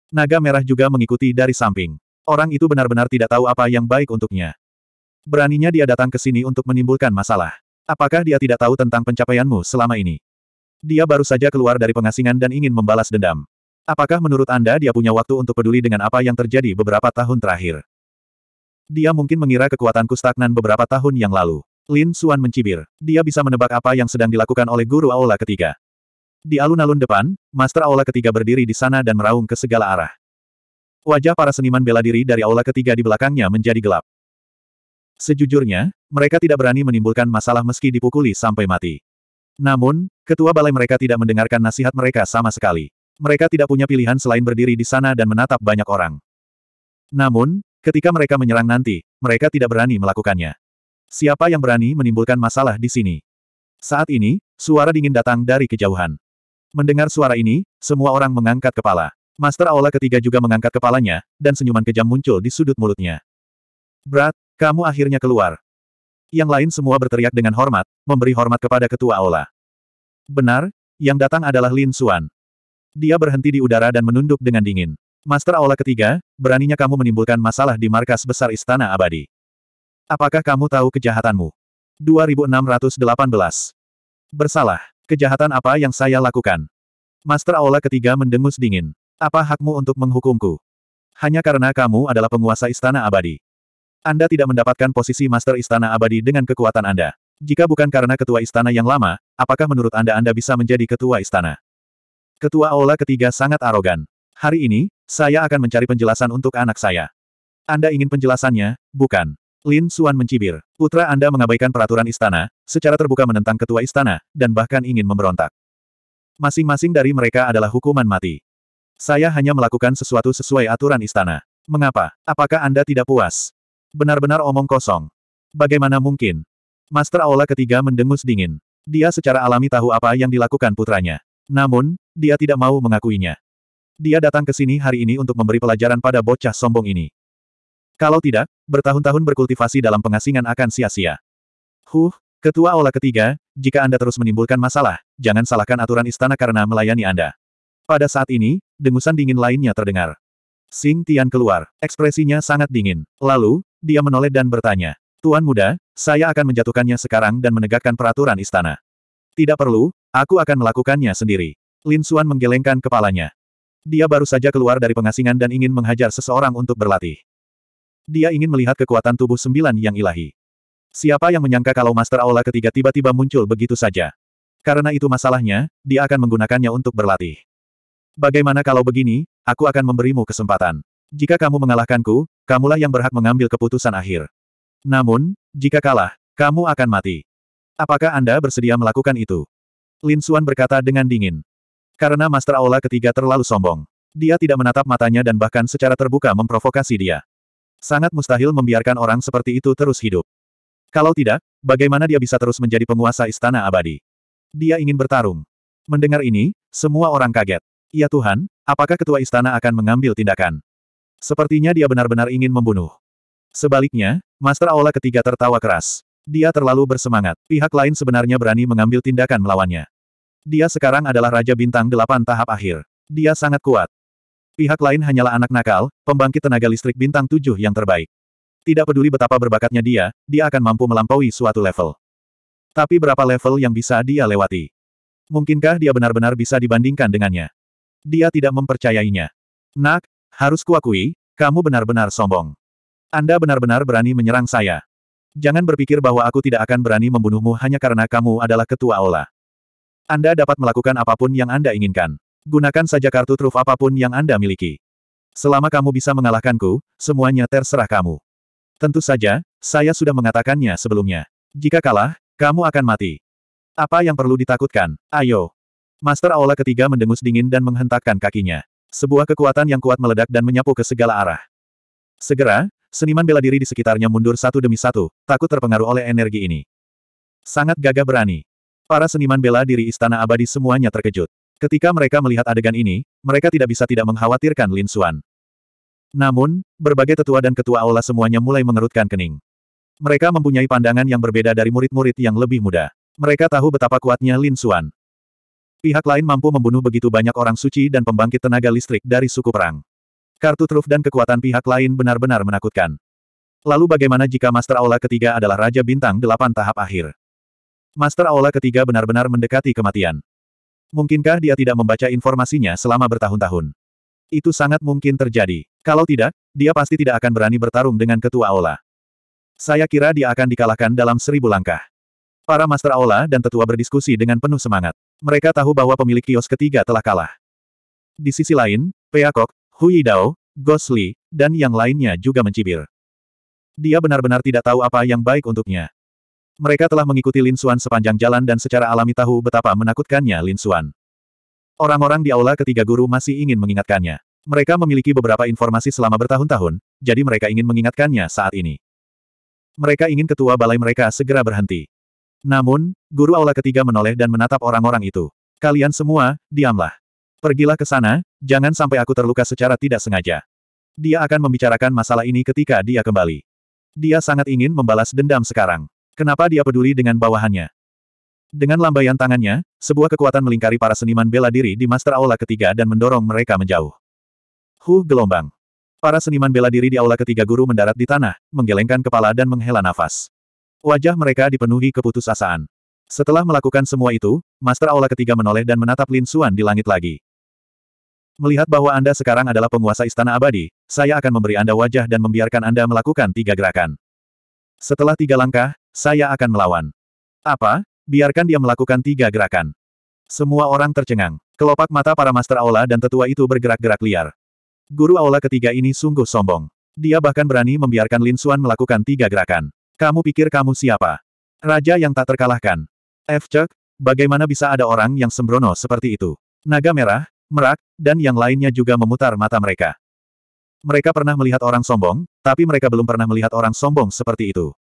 Naga merah juga mengikuti dari samping. Orang itu benar-benar tidak tahu apa yang baik untuknya. Beraninya dia datang ke sini untuk menimbulkan masalah. Apakah dia tidak tahu tentang pencapaianmu selama ini? Dia baru saja keluar dari pengasingan dan ingin membalas dendam. Apakah menurut Anda dia punya waktu untuk peduli dengan apa yang terjadi beberapa tahun terakhir? Dia mungkin mengira kekuatanku stagnan beberapa tahun yang lalu. Lin Suan mencibir. Dia bisa menebak apa yang sedang dilakukan oleh guru Aula ketiga. Di alun-alun depan, Master Aula ketiga berdiri di sana dan meraung ke segala arah. Wajah para seniman bela diri dari Aula ketiga di belakangnya menjadi gelap. Sejujurnya, mereka tidak berani menimbulkan masalah meski dipukuli sampai mati. Namun, ketua balai mereka tidak mendengarkan nasihat mereka sama sekali. Mereka tidak punya pilihan selain berdiri di sana dan menatap banyak orang. Namun, ketika mereka menyerang nanti, mereka tidak berani melakukannya. Siapa yang berani menimbulkan masalah di sini? Saat ini, suara dingin datang dari kejauhan. Mendengar suara ini, semua orang mengangkat kepala. Master Aula ketiga juga mengangkat kepalanya, dan senyuman kejam muncul di sudut mulutnya. Brat, kamu akhirnya keluar. Yang lain semua berteriak dengan hormat, memberi hormat kepada ketua aula. Benar, yang datang adalah Lin Suan. Dia berhenti di udara dan menunduk dengan dingin. Master Aula ketiga, beraninya kamu menimbulkan masalah di markas besar Istana Abadi. Apakah kamu tahu kejahatanmu? 2618. Bersalah. Kejahatan apa yang saya lakukan? Master Aula ketiga mendengus dingin. Apa hakmu untuk menghukumku? Hanya karena kamu adalah penguasa Istana Abadi. Anda tidak mendapatkan posisi Master Istana Abadi dengan kekuatan Anda. Jika bukan karena ketua istana yang lama, apakah menurut Anda Anda bisa menjadi ketua istana? Ketua Aula ketiga sangat arogan. Hari ini, saya akan mencari penjelasan untuk anak saya. Anda ingin penjelasannya, bukan? Lin Suan mencibir. Putra Anda mengabaikan peraturan istana, secara terbuka menentang ketua istana, dan bahkan ingin memberontak. Masing-masing dari mereka adalah hukuman mati. Saya hanya melakukan sesuatu sesuai aturan istana. Mengapa? Apakah Anda tidak puas? Benar-benar omong kosong. Bagaimana mungkin? Master Aula ketiga mendengus dingin. Dia secara alami tahu apa yang dilakukan putranya. Namun, dia tidak mau mengakuinya. Dia datang ke sini hari ini untuk memberi pelajaran pada bocah sombong ini. Kalau tidak, bertahun-tahun berkultivasi dalam pengasingan akan sia-sia. Huh, Ketua Aula ketiga, jika Anda terus menimbulkan masalah, jangan salahkan aturan istana karena melayani Anda. Pada saat ini, dengusan dingin lainnya terdengar. Sing Tian keluar, ekspresinya sangat dingin. Lalu, dia menoleh dan bertanya. Tuan muda, saya akan menjatuhkannya sekarang dan menegakkan peraturan istana. Tidak perlu, aku akan melakukannya sendiri. Lin Suan menggelengkan kepalanya. Dia baru saja keluar dari pengasingan dan ingin menghajar seseorang untuk berlatih. Dia ingin melihat kekuatan tubuh sembilan yang ilahi. Siapa yang menyangka kalau Master Aula ketiga tiba-tiba muncul begitu saja? Karena itu masalahnya, dia akan menggunakannya untuk berlatih. Bagaimana kalau begini, aku akan memberimu kesempatan. Jika kamu mengalahkanku, kamulah yang berhak mengambil keputusan akhir. Namun, jika kalah, kamu akan mati. Apakah Anda bersedia melakukan itu? Lin Xuan berkata dengan dingin. Karena Master Aula ketiga terlalu sombong. Dia tidak menatap matanya dan bahkan secara terbuka memprovokasi dia. Sangat mustahil membiarkan orang seperti itu terus hidup. Kalau tidak, bagaimana dia bisa terus menjadi penguasa istana abadi? Dia ingin bertarung. Mendengar ini, semua orang kaget. Ya Tuhan, apakah ketua istana akan mengambil tindakan? Sepertinya dia benar-benar ingin membunuh. Sebaliknya, Master Aula ketiga tertawa keras. Dia terlalu bersemangat. Pihak lain sebenarnya berani mengambil tindakan melawannya. Dia sekarang adalah Raja Bintang delapan tahap akhir. Dia sangat kuat. Pihak lain hanyalah anak nakal, pembangkit tenaga listrik bintang tujuh yang terbaik. Tidak peduli betapa berbakatnya dia, dia akan mampu melampaui suatu level. Tapi berapa level yang bisa dia lewati? Mungkinkah dia benar-benar bisa dibandingkan dengannya? Dia tidak mempercayainya. Nak, harus kuakui, kamu benar-benar sombong. Anda benar-benar berani menyerang saya. Jangan berpikir bahwa aku tidak akan berani membunuhmu hanya karena kamu adalah ketua aula. Anda dapat melakukan apapun yang Anda inginkan. Gunakan saja kartu truf apapun yang Anda miliki. Selama kamu bisa mengalahkanku, semuanya terserah kamu. Tentu saja, saya sudah mengatakannya sebelumnya. Jika kalah, kamu akan mati. Apa yang perlu ditakutkan? Ayo. Master Aula ketiga mendengus dingin dan menghentakkan kakinya. Sebuah kekuatan yang kuat meledak dan menyapu ke segala arah. Segera, seniman bela diri di sekitarnya mundur satu demi satu, takut terpengaruh oleh energi ini. Sangat gagah berani. Para seniman bela diri Istana Abadi semuanya terkejut. Ketika mereka melihat adegan ini, mereka tidak bisa tidak mengkhawatirkan Lin Xuan. Namun, berbagai tetua dan ketua aula semuanya mulai mengerutkan kening. Mereka mempunyai pandangan yang berbeda dari murid-murid yang lebih muda. Mereka tahu betapa kuatnya Lin Xuan. Pihak lain mampu membunuh begitu banyak orang suci dan pembangkit tenaga listrik dari suku perang. Kartu truf dan kekuatan pihak lain benar-benar menakutkan. Lalu bagaimana jika Master Aula ketiga adalah Raja Bintang delapan tahap akhir? Master Aula ketiga benar-benar mendekati kematian. Mungkinkah dia tidak membaca informasinya selama bertahun-tahun? Itu sangat mungkin terjadi. Kalau tidak, dia pasti tidak akan berani bertarung dengan Ketua Aula. Saya kira dia akan dikalahkan dalam seribu langkah. Para Master Aula dan tetua berdiskusi dengan penuh semangat. Mereka tahu bahwa pemilik kios ketiga telah kalah. Di sisi lain, Peacock, Hui Dao, Gosli, dan yang lainnya juga mencibir. Dia benar-benar tidak tahu apa yang baik untuknya. Mereka telah mengikuti Lin Xuan sepanjang jalan dan secara alami tahu betapa menakutkannya Lin Xuan. Orang-orang di aula ketiga guru masih ingin mengingatkannya. Mereka memiliki beberapa informasi selama bertahun-tahun, jadi mereka ingin mengingatkannya saat ini. Mereka ingin ketua balai mereka segera berhenti. Namun, guru aula ketiga menoleh dan menatap orang-orang itu. Kalian semua, diamlah. Pergilah ke sana, jangan sampai aku terluka secara tidak sengaja. Dia akan membicarakan masalah ini ketika dia kembali. Dia sangat ingin membalas dendam sekarang. Kenapa dia peduli dengan bawahannya? Dengan lambaian tangannya, sebuah kekuatan melingkari para seniman bela diri di Master Aula ketiga dan mendorong mereka menjauh. Huh gelombang. Para seniman bela diri di aula ketiga guru mendarat di tanah, menggelengkan kepala dan menghela nafas. Wajah mereka dipenuhi keputusasaan. Setelah melakukan semua itu, Master Aula ketiga menoleh dan menatap Lin Suan di langit lagi. Melihat bahwa Anda sekarang adalah penguasa istana abadi, saya akan memberi Anda wajah dan membiarkan Anda melakukan tiga gerakan. Setelah tiga langkah, saya akan melawan. Apa? Biarkan dia melakukan tiga gerakan. Semua orang tercengang. Kelopak mata para Master Aula dan tetua itu bergerak-gerak liar. Guru Aula ketiga ini sungguh sombong. Dia bahkan berani membiarkan Lin Suan melakukan tiga gerakan. Kamu pikir kamu siapa? Raja yang tak terkalahkan. F. Chuck, bagaimana bisa ada orang yang sembrono seperti itu? Naga merah, merak, dan yang lainnya juga memutar mata mereka. Mereka pernah melihat orang sombong, tapi mereka belum pernah melihat orang sombong seperti itu.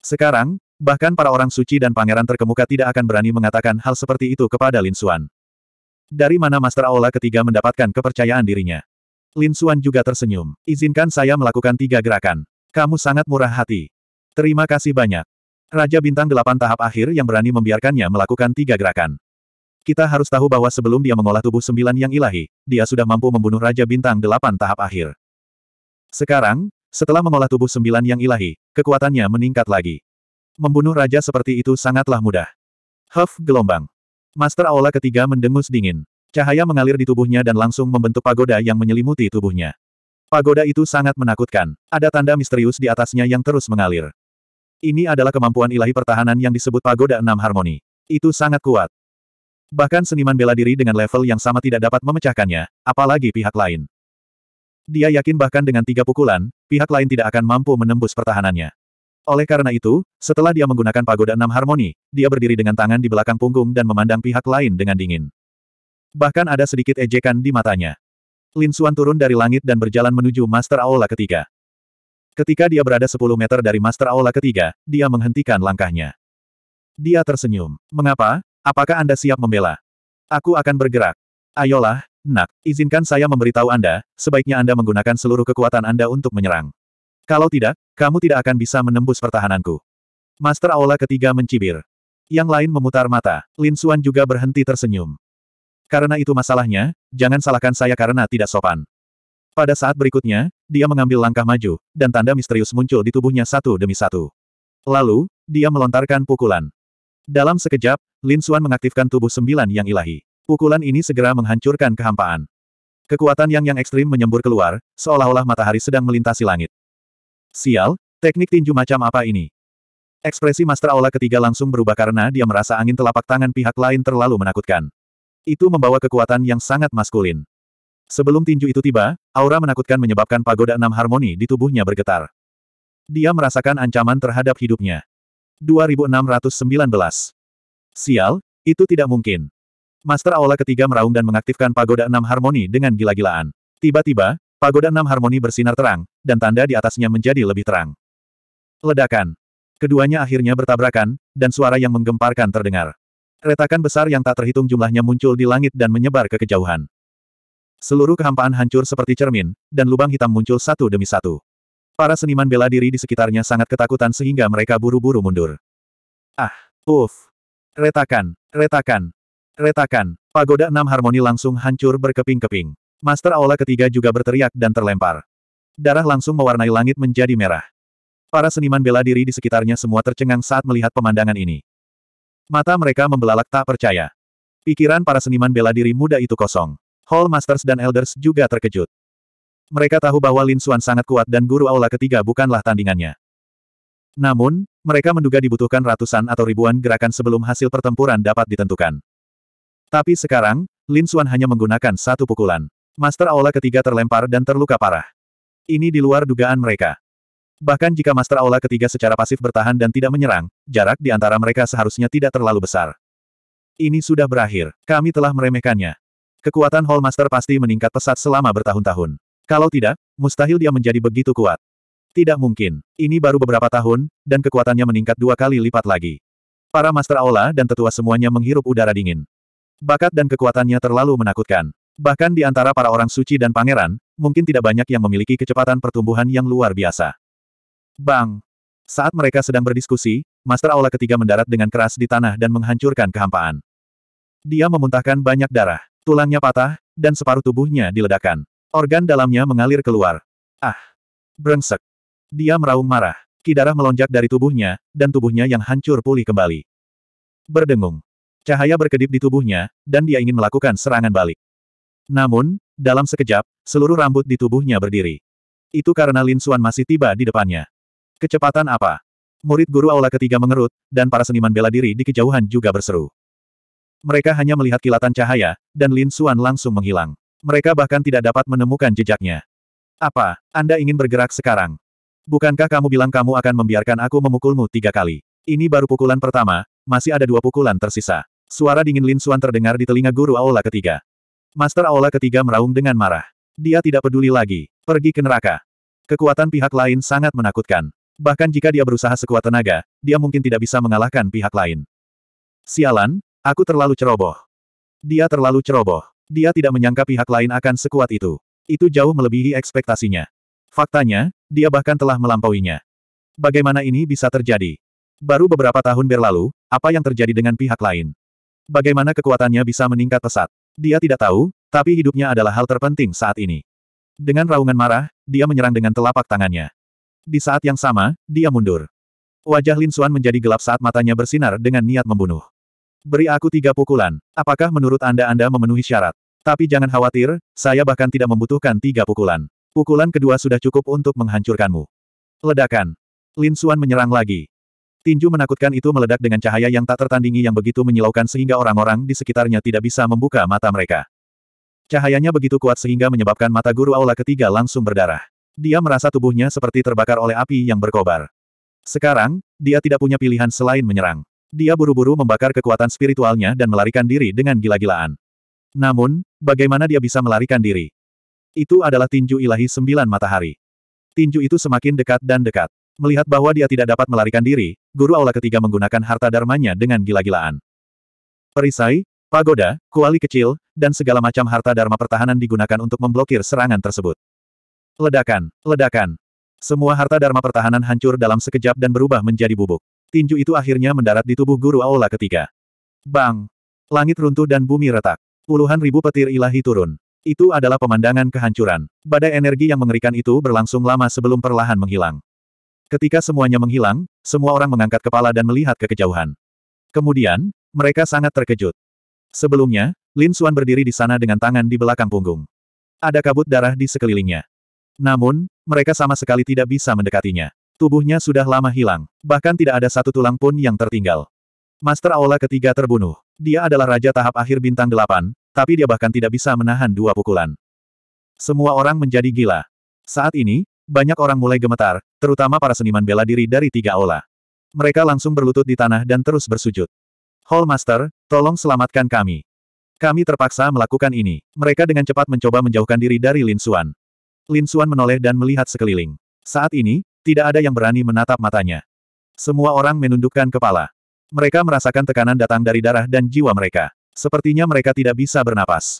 Sekarang, bahkan para orang suci dan pangeran terkemuka tidak akan berani mengatakan hal seperti itu kepada Lin Xuan. Dari mana Master Aula ketiga mendapatkan kepercayaan dirinya? Lin Xuan juga tersenyum. Izinkan saya melakukan tiga gerakan. Kamu sangat murah hati. Terima kasih banyak. Raja Bintang Delapan tahap akhir yang berani membiarkannya melakukan tiga gerakan. Kita harus tahu bahwa sebelum dia mengolah tubuh sembilan yang ilahi, dia sudah mampu membunuh Raja Bintang Delapan tahap akhir. Sekarang, setelah mengolah tubuh sembilan yang ilahi, kekuatannya meningkat lagi. Membunuh raja seperti itu sangatlah mudah. Huff gelombang. Master Aula ketiga mendengus dingin. Cahaya mengalir di tubuhnya dan langsung membentuk pagoda yang menyelimuti tubuhnya. Pagoda itu sangat menakutkan. Ada tanda misterius di atasnya yang terus mengalir. Ini adalah kemampuan ilahi pertahanan yang disebut pagoda enam harmoni. Itu sangat kuat. Bahkan seniman bela diri dengan level yang sama tidak dapat memecahkannya, apalagi pihak lain. Dia yakin bahkan dengan tiga pukulan, pihak lain tidak akan mampu menembus pertahanannya. Oleh karena itu, setelah dia menggunakan pagoda enam harmoni, dia berdiri dengan tangan di belakang punggung dan memandang pihak lain dengan dingin. Bahkan ada sedikit ejekan di matanya. Lin Xuan turun dari langit dan berjalan menuju Master Aula ketiga. Ketika dia berada 10 meter dari Master Aula ketiga, dia menghentikan langkahnya. Dia tersenyum. Mengapa? Apakah Anda siap membela? Aku akan bergerak. Ayolah, nak, izinkan saya memberitahu Anda, sebaiknya Anda menggunakan seluruh kekuatan Anda untuk menyerang. Kalau tidak, kamu tidak akan bisa menembus pertahananku. Master Aula ketiga mencibir. Yang lain memutar mata. Lin Suan juga berhenti tersenyum. Karena itu masalahnya, jangan salahkan saya karena tidak sopan. Pada saat berikutnya, dia mengambil langkah maju, dan tanda misterius muncul di tubuhnya satu demi satu. Lalu, dia melontarkan pukulan. Dalam sekejap, Lin Xuan mengaktifkan tubuh sembilan yang ilahi. Pukulan ini segera menghancurkan kehampaan. Kekuatan yang yang ekstrim menyembur keluar, seolah-olah matahari sedang melintasi langit. Sial, teknik tinju macam apa ini? Ekspresi Master Aula ketiga langsung berubah karena dia merasa angin telapak tangan pihak lain terlalu menakutkan. Itu membawa kekuatan yang sangat maskulin. Sebelum tinju itu tiba, aura menakutkan menyebabkan pagoda enam harmoni di tubuhnya bergetar. Dia merasakan ancaman terhadap hidupnya. 2619. Sial, itu tidak mungkin. Master Aula ketiga meraung dan mengaktifkan pagoda enam harmoni dengan gila-gilaan. Tiba-tiba, pagoda enam harmoni bersinar terang, dan tanda di atasnya menjadi lebih terang. Ledakan. Keduanya akhirnya bertabrakan, dan suara yang menggemparkan terdengar. Retakan besar yang tak terhitung jumlahnya muncul di langit dan menyebar ke kejauhan. Seluruh kehampaan hancur seperti cermin, dan lubang hitam muncul satu demi satu. Para seniman bela diri di sekitarnya sangat ketakutan sehingga mereka buru-buru mundur. Ah, uff. Retakan, retakan, retakan. Pagoda enam harmoni langsung hancur berkeping-keping. Master Aula ketiga juga berteriak dan terlempar. Darah langsung mewarnai langit menjadi merah. Para seniman bela diri di sekitarnya semua tercengang saat melihat pemandangan ini. Mata mereka membelalak tak percaya. Pikiran para seniman bela diri muda itu kosong. Hall Masters dan Elders juga terkejut. Mereka tahu bahwa Lin Xuan sangat kuat dan guru aula ketiga bukanlah tandingannya. Namun, mereka menduga dibutuhkan ratusan atau ribuan gerakan sebelum hasil pertempuran dapat ditentukan. Tapi sekarang, Lin Xuan hanya menggunakan satu pukulan. Master Aula ketiga terlempar dan terluka parah. Ini di luar dugaan mereka. Bahkan jika Master Aula ketiga secara pasif bertahan dan tidak menyerang, jarak di antara mereka seharusnya tidak terlalu besar. Ini sudah berakhir, kami telah meremehkannya. Kekuatan Hallmaster pasti meningkat pesat selama bertahun-tahun. Kalau tidak, mustahil dia menjadi begitu kuat. Tidak mungkin. Ini baru beberapa tahun, dan kekuatannya meningkat dua kali lipat lagi. Para Master Aula dan tetua semuanya menghirup udara dingin. Bakat dan kekuatannya terlalu menakutkan. Bahkan di antara para orang suci dan pangeran, mungkin tidak banyak yang memiliki kecepatan pertumbuhan yang luar biasa. Bang! Saat mereka sedang berdiskusi, Master Aula ketiga mendarat dengan keras di tanah dan menghancurkan kehampaan. Dia memuntahkan banyak darah. Tulangnya patah, dan separuh tubuhnya diledakkan. Organ dalamnya mengalir keluar. Ah! Brengsek! Dia meraung marah. Kidarah melonjak dari tubuhnya, dan tubuhnya yang hancur pulih kembali. Berdengung. Cahaya berkedip di tubuhnya, dan dia ingin melakukan serangan balik. Namun, dalam sekejap, seluruh rambut di tubuhnya berdiri. Itu karena Lin Suan masih tiba di depannya. Kecepatan apa? Murid guru aula ketiga mengerut, dan para seniman bela diri di kejauhan juga berseru. Mereka hanya melihat kilatan cahaya, dan Lin Suan langsung menghilang. Mereka bahkan tidak dapat menemukan jejaknya. Apa, Anda ingin bergerak sekarang? Bukankah kamu bilang kamu akan membiarkan aku memukulmu tiga kali? Ini baru pukulan pertama, masih ada dua pukulan tersisa. Suara dingin Lin Suan terdengar di telinga guru Aula ketiga. Master Aula ketiga meraung dengan marah. Dia tidak peduli lagi. Pergi ke neraka. Kekuatan pihak lain sangat menakutkan. Bahkan jika dia berusaha sekuat tenaga, dia mungkin tidak bisa mengalahkan pihak lain. Sialan, Aku terlalu ceroboh. Dia terlalu ceroboh. Dia tidak menyangka pihak lain akan sekuat itu. Itu jauh melebihi ekspektasinya. Faktanya, dia bahkan telah melampauinya. Bagaimana ini bisa terjadi? Baru beberapa tahun berlalu, apa yang terjadi dengan pihak lain? Bagaimana kekuatannya bisa meningkat pesat? Dia tidak tahu, tapi hidupnya adalah hal terpenting saat ini. Dengan raungan marah, dia menyerang dengan telapak tangannya. Di saat yang sama, dia mundur. Wajah Lin Xuan menjadi gelap saat matanya bersinar dengan niat membunuh. Beri aku tiga pukulan. Apakah menurut Anda Anda memenuhi syarat? Tapi jangan khawatir, saya bahkan tidak membutuhkan tiga pukulan. Pukulan kedua sudah cukup untuk menghancurkanmu. Ledakan. Lin Xuan menyerang lagi. Tinju menakutkan itu meledak dengan cahaya yang tak tertandingi yang begitu menyilaukan sehingga orang-orang di sekitarnya tidak bisa membuka mata mereka. Cahayanya begitu kuat sehingga menyebabkan mata guru aula ketiga langsung berdarah. Dia merasa tubuhnya seperti terbakar oleh api yang berkobar. Sekarang, dia tidak punya pilihan selain menyerang dia buru-buru membakar kekuatan spiritualnya dan melarikan diri dengan gila-gilaan. Namun, bagaimana dia bisa melarikan diri? Itu adalah tinju ilahi sembilan matahari. Tinju itu semakin dekat dan dekat. Melihat bahwa dia tidak dapat melarikan diri, Guru Aula ketiga menggunakan harta dharmanya dengan gila-gilaan. Perisai, pagoda, kuali kecil, dan segala macam harta dharma pertahanan digunakan untuk memblokir serangan tersebut. Ledakan, ledakan. Semua harta dharma pertahanan hancur dalam sekejap dan berubah menjadi bubuk. Tinju itu akhirnya mendarat di tubuh guru Aula ketiga. Bang! Langit runtuh dan bumi retak. Puluhan ribu petir ilahi turun. Itu adalah pemandangan kehancuran. Badai energi yang mengerikan itu berlangsung lama sebelum perlahan menghilang. Ketika semuanya menghilang, semua orang mengangkat kepala dan melihat ke kejauhan. Kemudian, mereka sangat terkejut. Sebelumnya, Lin Xuan berdiri di sana dengan tangan di belakang punggung. Ada kabut darah di sekelilingnya. Namun, mereka sama sekali tidak bisa mendekatinya. Tubuhnya sudah lama hilang, bahkan tidak ada satu tulang pun yang tertinggal. Master Aula ketiga terbunuh. Dia adalah raja tahap akhir bintang delapan, tapi dia bahkan tidak bisa menahan dua pukulan. Semua orang menjadi gila. Saat ini, banyak orang mulai gemetar, terutama para seniman bela diri dari tiga aula. Mereka langsung berlutut di tanah dan terus bersujud. Hall Master, tolong selamatkan kami. Kami terpaksa melakukan ini. Mereka dengan cepat mencoba menjauhkan diri dari Lin Xuan. Lin Xuan menoleh dan melihat sekeliling. Saat ini, tidak ada yang berani menatap matanya. Semua orang menundukkan kepala. Mereka merasakan tekanan datang dari darah dan jiwa mereka. Sepertinya mereka tidak bisa bernapas.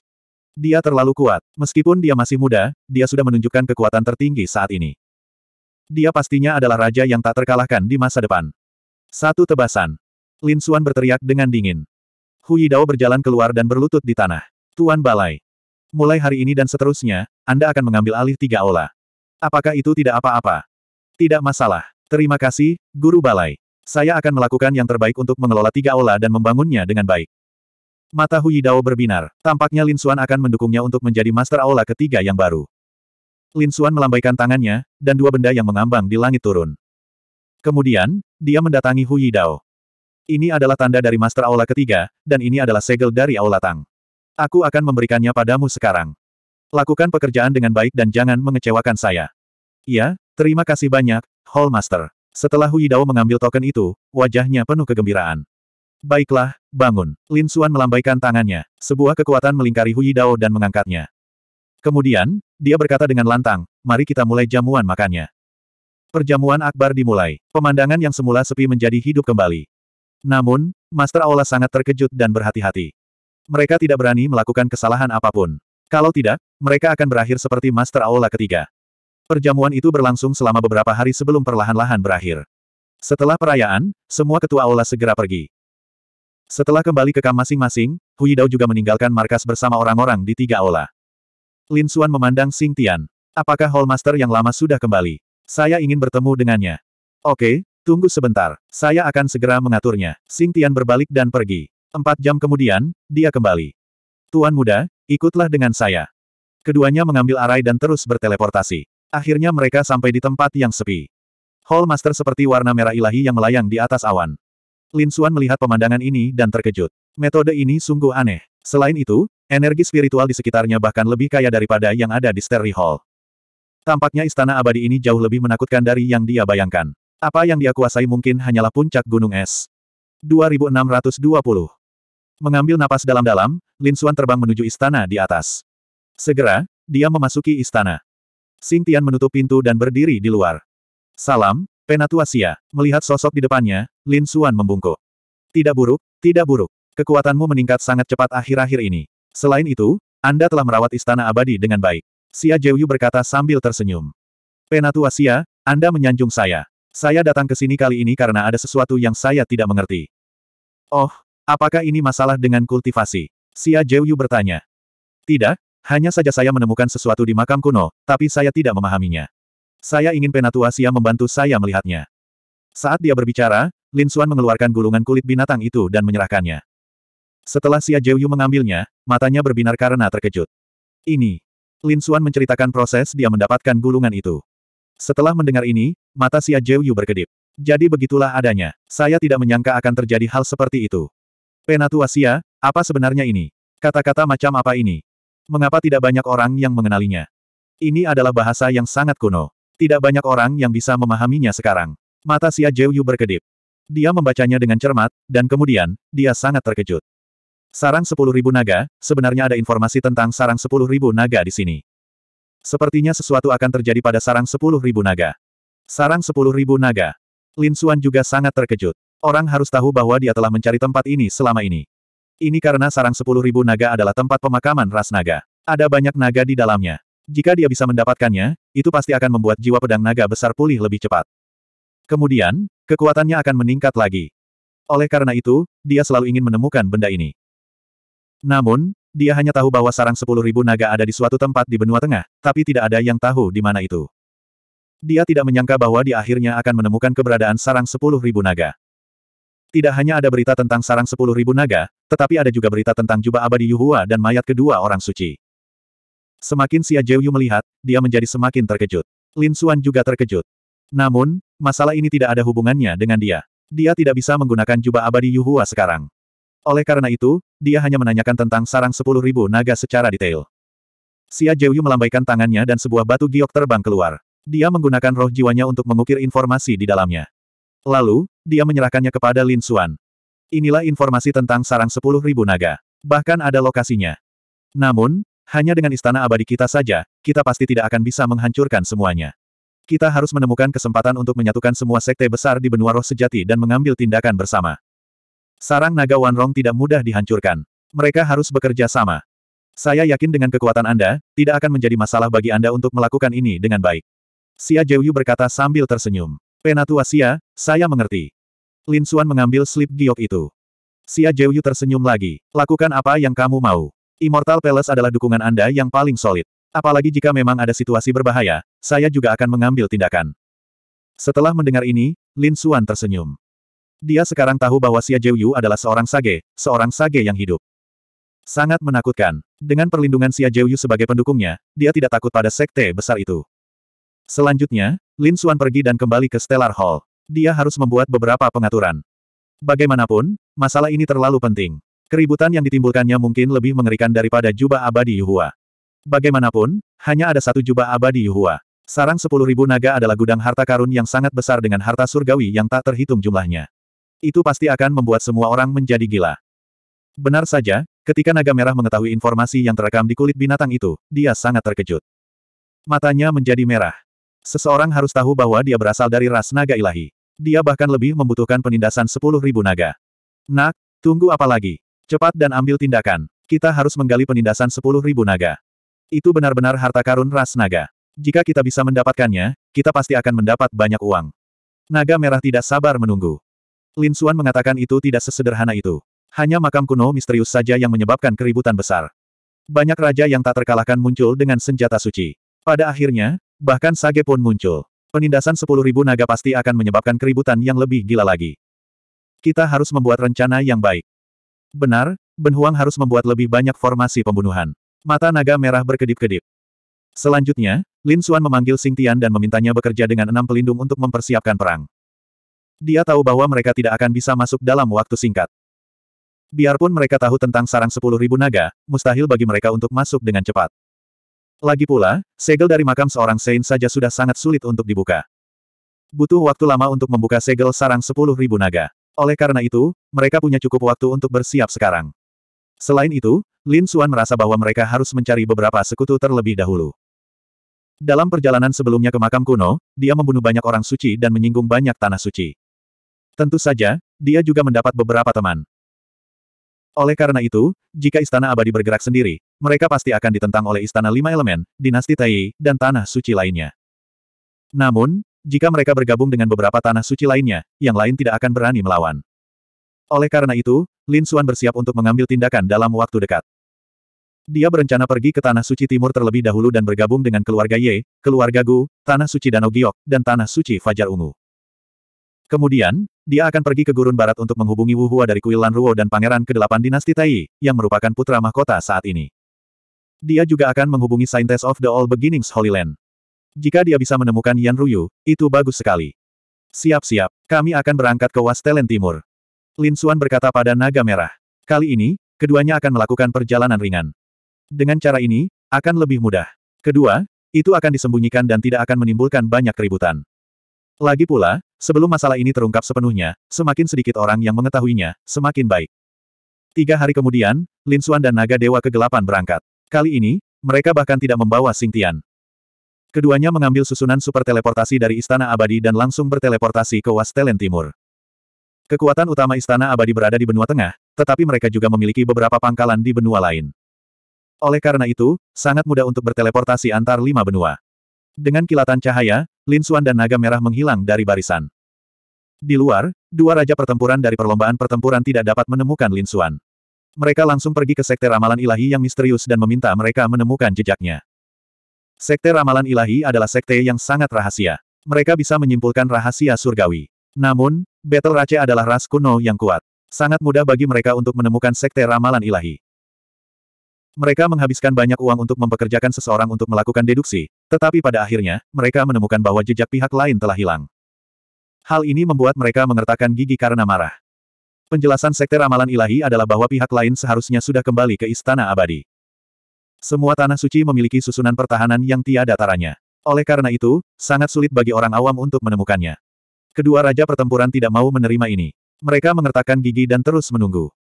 Dia terlalu kuat. Meskipun dia masih muda, dia sudah menunjukkan kekuatan tertinggi saat ini. Dia pastinya adalah raja yang tak terkalahkan di masa depan. Satu tebasan. Lin Suan berteriak dengan dingin. Hu Yidao berjalan keluar dan berlutut di tanah. Tuan Balai. Mulai hari ini dan seterusnya, Anda akan mengambil alih tiga ola. Apakah itu tidak apa-apa? Tidak masalah. Terima kasih, Guru Balai. Saya akan melakukan yang terbaik untuk mengelola tiga aula dan membangunnya dengan baik. Mata Hui Dao berbinar. Tampaknya Lin Xuan akan mendukungnya untuk menjadi master aula ketiga yang baru. Lin Xuan melambaikan tangannya, dan dua benda yang mengambang di langit turun. Kemudian, dia mendatangi Hui Dao. Ini adalah tanda dari master aula ketiga, dan ini adalah segel dari aula Tang. Aku akan memberikannya padamu sekarang. Lakukan pekerjaan dengan baik dan jangan mengecewakan saya. Iya, Terima kasih banyak, Hallmaster. Setelah Hu Yidao mengambil token itu, wajahnya penuh kegembiraan. Baiklah, bangun. Lin Xuan melambaikan tangannya. Sebuah kekuatan melingkari Hu Yidao dan mengangkatnya. Kemudian, dia berkata dengan lantang, mari kita mulai jamuan makannya. Perjamuan akbar dimulai. Pemandangan yang semula sepi menjadi hidup kembali. Namun, Master Aula sangat terkejut dan berhati-hati. Mereka tidak berani melakukan kesalahan apapun. Kalau tidak, mereka akan berakhir seperti Master Aula ketiga. Perjamuan itu berlangsung selama beberapa hari sebelum perlahan-lahan berakhir. Setelah perayaan, semua ketua aula segera pergi. Setelah kembali ke kamar masing-masing, Hui Dao juga meninggalkan markas bersama orang-orang di tiga aula. Lin Xuan memandang Sing Tian. Apakah Hallmaster yang lama sudah kembali? Saya ingin bertemu dengannya. Oke, tunggu sebentar. Saya akan segera mengaturnya. Sing Tian berbalik dan pergi. Empat jam kemudian, dia kembali. Tuan muda, ikutlah dengan saya. Keduanya mengambil arai dan terus berteleportasi. Akhirnya mereka sampai di tempat yang sepi. Hall Master seperti warna merah ilahi yang melayang di atas awan. Lin Xuan melihat pemandangan ini dan terkejut. Metode ini sungguh aneh. Selain itu, energi spiritual di sekitarnya bahkan lebih kaya daripada yang ada di Sterry Hall. Tampaknya istana abadi ini jauh lebih menakutkan dari yang dia bayangkan. Apa yang dia kuasai mungkin hanyalah puncak gunung es. 2620 Mengambil napas dalam-dalam, Lin Xuan terbang menuju istana di atas. Segera, dia memasuki istana. Sing Tian menutup pintu dan berdiri di luar. Salam, Penatua Sia. Melihat sosok di depannya, Lin Xuan membungkuk. Tidak buruk, tidak buruk. Kekuatanmu meningkat sangat cepat akhir-akhir ini. Selain itu, Anda telah merawat istana abadi dengan baik. Sia Jiuyu berkata sambil tersenyum. Penatua Sia, Anda menyanjung saya. Saya datang ke sini kali ini karena ada sesuatu yang saya tidak mengerti. Oh, apakah ini masalah dengan kultivasi? Sia Jiuyu bertanya. Tidak, hanya saja saya menemukan sesuatu di makam kuno, tapi saya tidak memahaminya. Saya ingin Penatua Sia membantu saya melihatnya. Saat dia berbicara, Lin Xuan mengeluarkan gulungan kulit binatang itu dan menyerahkannya. Setelah Xia Jiuyu mengambilnya, matanya berbinar karena terkejut. Ini. Lin Xuan menceritakan proses dia mendapatkan gulungan itu. Setelah mendengar ini, mata Xia Jiuyu berkedip. Jadi begitulah adanya. Saya tidak menyangka akan terjadi hal seperti itu. Penatua Xia, apa sebenarnya ini? Kata-kata macam apa ini? Mengapa tidak banyak orang yang mengenalinya? Ini adalah bahasa yang sangat kuno. Tidak banyak orang yang bisa memahaminya sekarang. Mata Xia Jiuyu berkedip. Dia membacanya dengan cermat, dan kemudian, dia sangat terkejut. Sarang 10.000 naga, sebenarnya ada informasi tentang sarang 10.000 naga di sini. Sepertinya sesuatu akan terjadi pada sarang 10.000 naga. Sarang 10.000 naga. Lin Xuan juga sangat terkejut. Orang harus tahu bahwa dia telah mencari tempat ini selama ini. Ini karena sarang sepuluh ribu naga adalah tempat pemakaman ras naga. Ada banyak naga di dalamnya. Jika dia bisa mendapatkannya, itu pasti akan membuat jiwa pedang naga besar pulih lebih cepat. Kemudian, kekuatannya akan meningkat lagi. Oleh karena itu, dia selalu ingin menemukan benda ini. Namun, dia hanya tahu bahwa sarang sepuluh ribu naga ada di suatu tempat di benua tengah, tapi tidak ada yang tahu di mana itu. Dia tidak menyangka bahwa dia akhirnya akan menemukan keberadaan sarang sepuluh ribu naga. Tidak hanya ada berita tentang sarang sepuluh ribu naga, tetapi ada juga berita tentang jubah abadi Yuhua dan mayat kedua orang suci. Semakin Xia Jiuyu melihat, dia menjadi semakin terkejut. Lin Xuan juga terkejut. Namun, masalah ini tidak ada hubungannya dengan dia. Dia tidak bisa menggunakan jubah abadi Yuhua sekarang. Oleh karena itu, dia hanya menanyakan tentang sarang sepuluh ribu naga secara detail. Xia Jiuyu melambaikan tangannya dan sebuah batu giok terbang keluar. Dia menggunakan roh jiwanya untuk mengukir informasi di dalamnya. Lalu, dia menyerahkannya kepada Lin Xuan. Inilah informasi tentang sarang sepuluh ribu naga. Bahkan ada lokasinya. Namun, hanya dengan istana abadi kita saja, kita pasti tidak akan bisa menghancurkan semuanya. Kita harus menemukan kesempatan untuk menyatukan semua sekte besar di benua roh sejati dan mengambil tindakan bersama. Sarang naga Wanrong tidak mudah dihancurkan. Mereka harus bekerja sama. Saya yakin dengan kekuatan Anda, tidak akan menjadi masalah bagi Anda untuk melakukan ini dengan baik. Xia Jiuyu berkata sambil tersenyum. Penatua Xia, saya mengerti. Lin Xuan mengambil slip giok itu. Xia Jiuyu tersenyum lagi. Lakukan apa yang kamu mau. Immortal Palace adalah dukungan Anda yang paling solid. Apalagi jika memang ada situasi berbahaya, saya juga akan mengambil tindakan. Setelah mendengar ini, Lin Xuan tersenyum. Dia sekarang tahu bahwa Xia Jiuyu adalah seorang sage, seorang sage yang hidup. Sangat menakutkan. Dengan perlindungan Xia Jiuyu sebagai pendukungnya, dia tidak takut pada sekte besar itu. Selanjutnya, Lin Xuan pergi dan kembali ke Stellar Hall dia harus membuat beberapa pengaturan. Bagaimanapun, masalah ini terlalu penting. Keributan yang ditimbulkannya mungkin lebih mengerikan daripada jubah abadi Yuhua. Bagaimanapun, hanya ada satu jubah abadi Yuhua. Sarang sepuluh ribu naga adalah gudang harta karun yang sangat besar dengan harta surgawi yang tak terhitung jumlahnya. Itu pasti akan membuat semua orang menjadi gila. Benar saja, ketika naga merah mengetahui informasi yang terekam di kulit binatang itu, dia sangat terkejut. Matanya menjadi merah. Seseorang harus tahu bahwa dia berasal dari ras naga ilahi. Dia bahkan lebih membutuhkan penindasan sepuluh ribu naga. Nak, tunggu apa lagi? Cepat dan ambil tindakan. Kita harus menggali penindasan sepuluh ribu naga. Itu benar-benar harta karun ras naga. Jika kita bisa mendapatkannya, kita pasti akan mendapat banyak uang. Naga merah tidak sabar menunggu. Lin Suan mengatakan itu tidak sesederhana itu. Hanya makam kuno misterius saja yang menyebabkan keributan besar. Banyak raja yang tak terkalahkan muncul dengan senjata suci. Pada akhirnya, bahkan Sage pun muncul. Penindasan 10.000 naga pasti akan menyebabkan keributan yang lebih gila lagi. Kita harus membuat rencana yang baik. Benar, Ben Huang harus membuat lebih banyak formasi pembunuhan. Mata naga merah berkedip-kedip. Selanjutnya, Lin Xuan memanggil Sing Tian dan memintanya bekerja dengan enam pelindung untuk mempersiapkan perang. Dia tahu bahwa mereka tidak akan bisa masuk dalam waktu singkat. Biarpun mereka tahu tentang sarang 10.000 naga, mustahil bagi mereka untuk masuk dengan cepat. Lagi pula, segel dari makam seorang Sein saja sudah sangat sulit untuk dibuka. Butuh waktu lama untuk membuka segel sarang sepuluh ribu naga. Oleh karena itu, mereka punya cukup waktu untuk bersiap sekarang. Selain itu, Lin Xuan merasa bahwa mereka harus mencari beberapa sekutu terlebih dahulu. Dalam perjalanan sebelumnya ke makam kuno, dia membunuh banyak orang suci dan menyinggung banyak tanah suci. Tentu saja, dia juga mendapat beberapa teman. Oleh karena itu, jika istana abadi bergerak sendiri, mereka pasti akan ditentang oleh istana lima elemen, dinasti Taiyi, dan tanah suci lainnya. Namun, jika mereka bergabung dengan beberapa tanah suci lainnya, yang lain tidak akan berani melawan. Oleh karena itu, Lin Suan bersiap untuk mengambil tindakan dalam waktu dekat. Dia berencana pergi ke Tanah Suci Timur terlebih dahulu dan bergabung dengan keluarga Ye, keluarga Gu, Tanah Suci Danau Giok, dan Tanah Suci Fajar Ungu. Kemudian, dia akan pergi ke Gurun Barat untuk menghubungi Wu Hua dari Kuil Lan Ruo dan Pangeran ke-8 Dinasti Tai, yang merupakan putra mahkota saat ini. Dia juga akan menghubungi Scientist of the All Beginnings Holy Land. Jika dia bisa menemukan Yan Ruyu, itu bagus sekali. Siap-siap, kami akan berangkat ke Wastelen Timur. Lin Xuan berkata pada Naga Merah. Kali ini, keduanya akan melakukan perjalanan ringan. Dengan cara ini, akan lebih mudah. Kedua, itu akan disembunyikan dan tidak akan menimbulkan banyak keributan. Lagi pula, sebelum masalah ini terungkap sepenuhnya, semakin sedikit orang yang mengetahuinya, semakin baik. Tiga hari kemudian, Lin Xuan dan Naga Dewa Kegelapan berangkat. Kali ini, mereka bahkan tidak membawa Xing Tian. Keduanya mengambil susunan super teleportasi dari Istana Abadi dan langsung berteleportasi ke Wastelen Timur. Kekuatan utama Istana Abadi berada di benua tengah, tetapi mereka juga memiliki beberapa pangkalan di benua lain. Oleh karena itu, sangat mudah untuk berteleportasi antar lima benua. Dengan kilatan cahaya, Lin Suan dan naga merah menghilang dari barisan. Di luar, dua raja pertempuran dari perlombaan pertempuran tidak dapat menemukan Lin Suan. Mereka langsung pergi ke Sekte Ramalan Ilahi yang misterius dan meminta mereka menemukan jejaknya. Sekte Ramalan Ilahi adalah sekte yang sangat rahasia. Mereka bisa menyimpulkan rahasia surgawi. Namun, Battle Rache adalah ras kuno yang kuat. Sangat mudah bagi mereka untuk menemukan Sekte Ramalan Ilahi. Mereka menghabiskan banyak uang untuk mempekerjakan seseorang untuk melakukan deduksi, tetapi pada akhirnya, mereka menemukan bahwa jejak pihak lain telah hilang. Hal ini membuat mereka mengertakkan gigi karena marah. Penjelasan Sekte Ramalan Ilahi adalah bahwa pihak lain seharusnya sudah kembali ke Istana Abadi. Semua tanah suci memiliki susunan pertahanan yang tiada taranya. Oleh karena itu, sangat sulit bagi orang awam untuk menemukannya. Kedua raja pertempuran tidak mau menerima ini. Mereka mengertakkan gigi dan terus menunggu.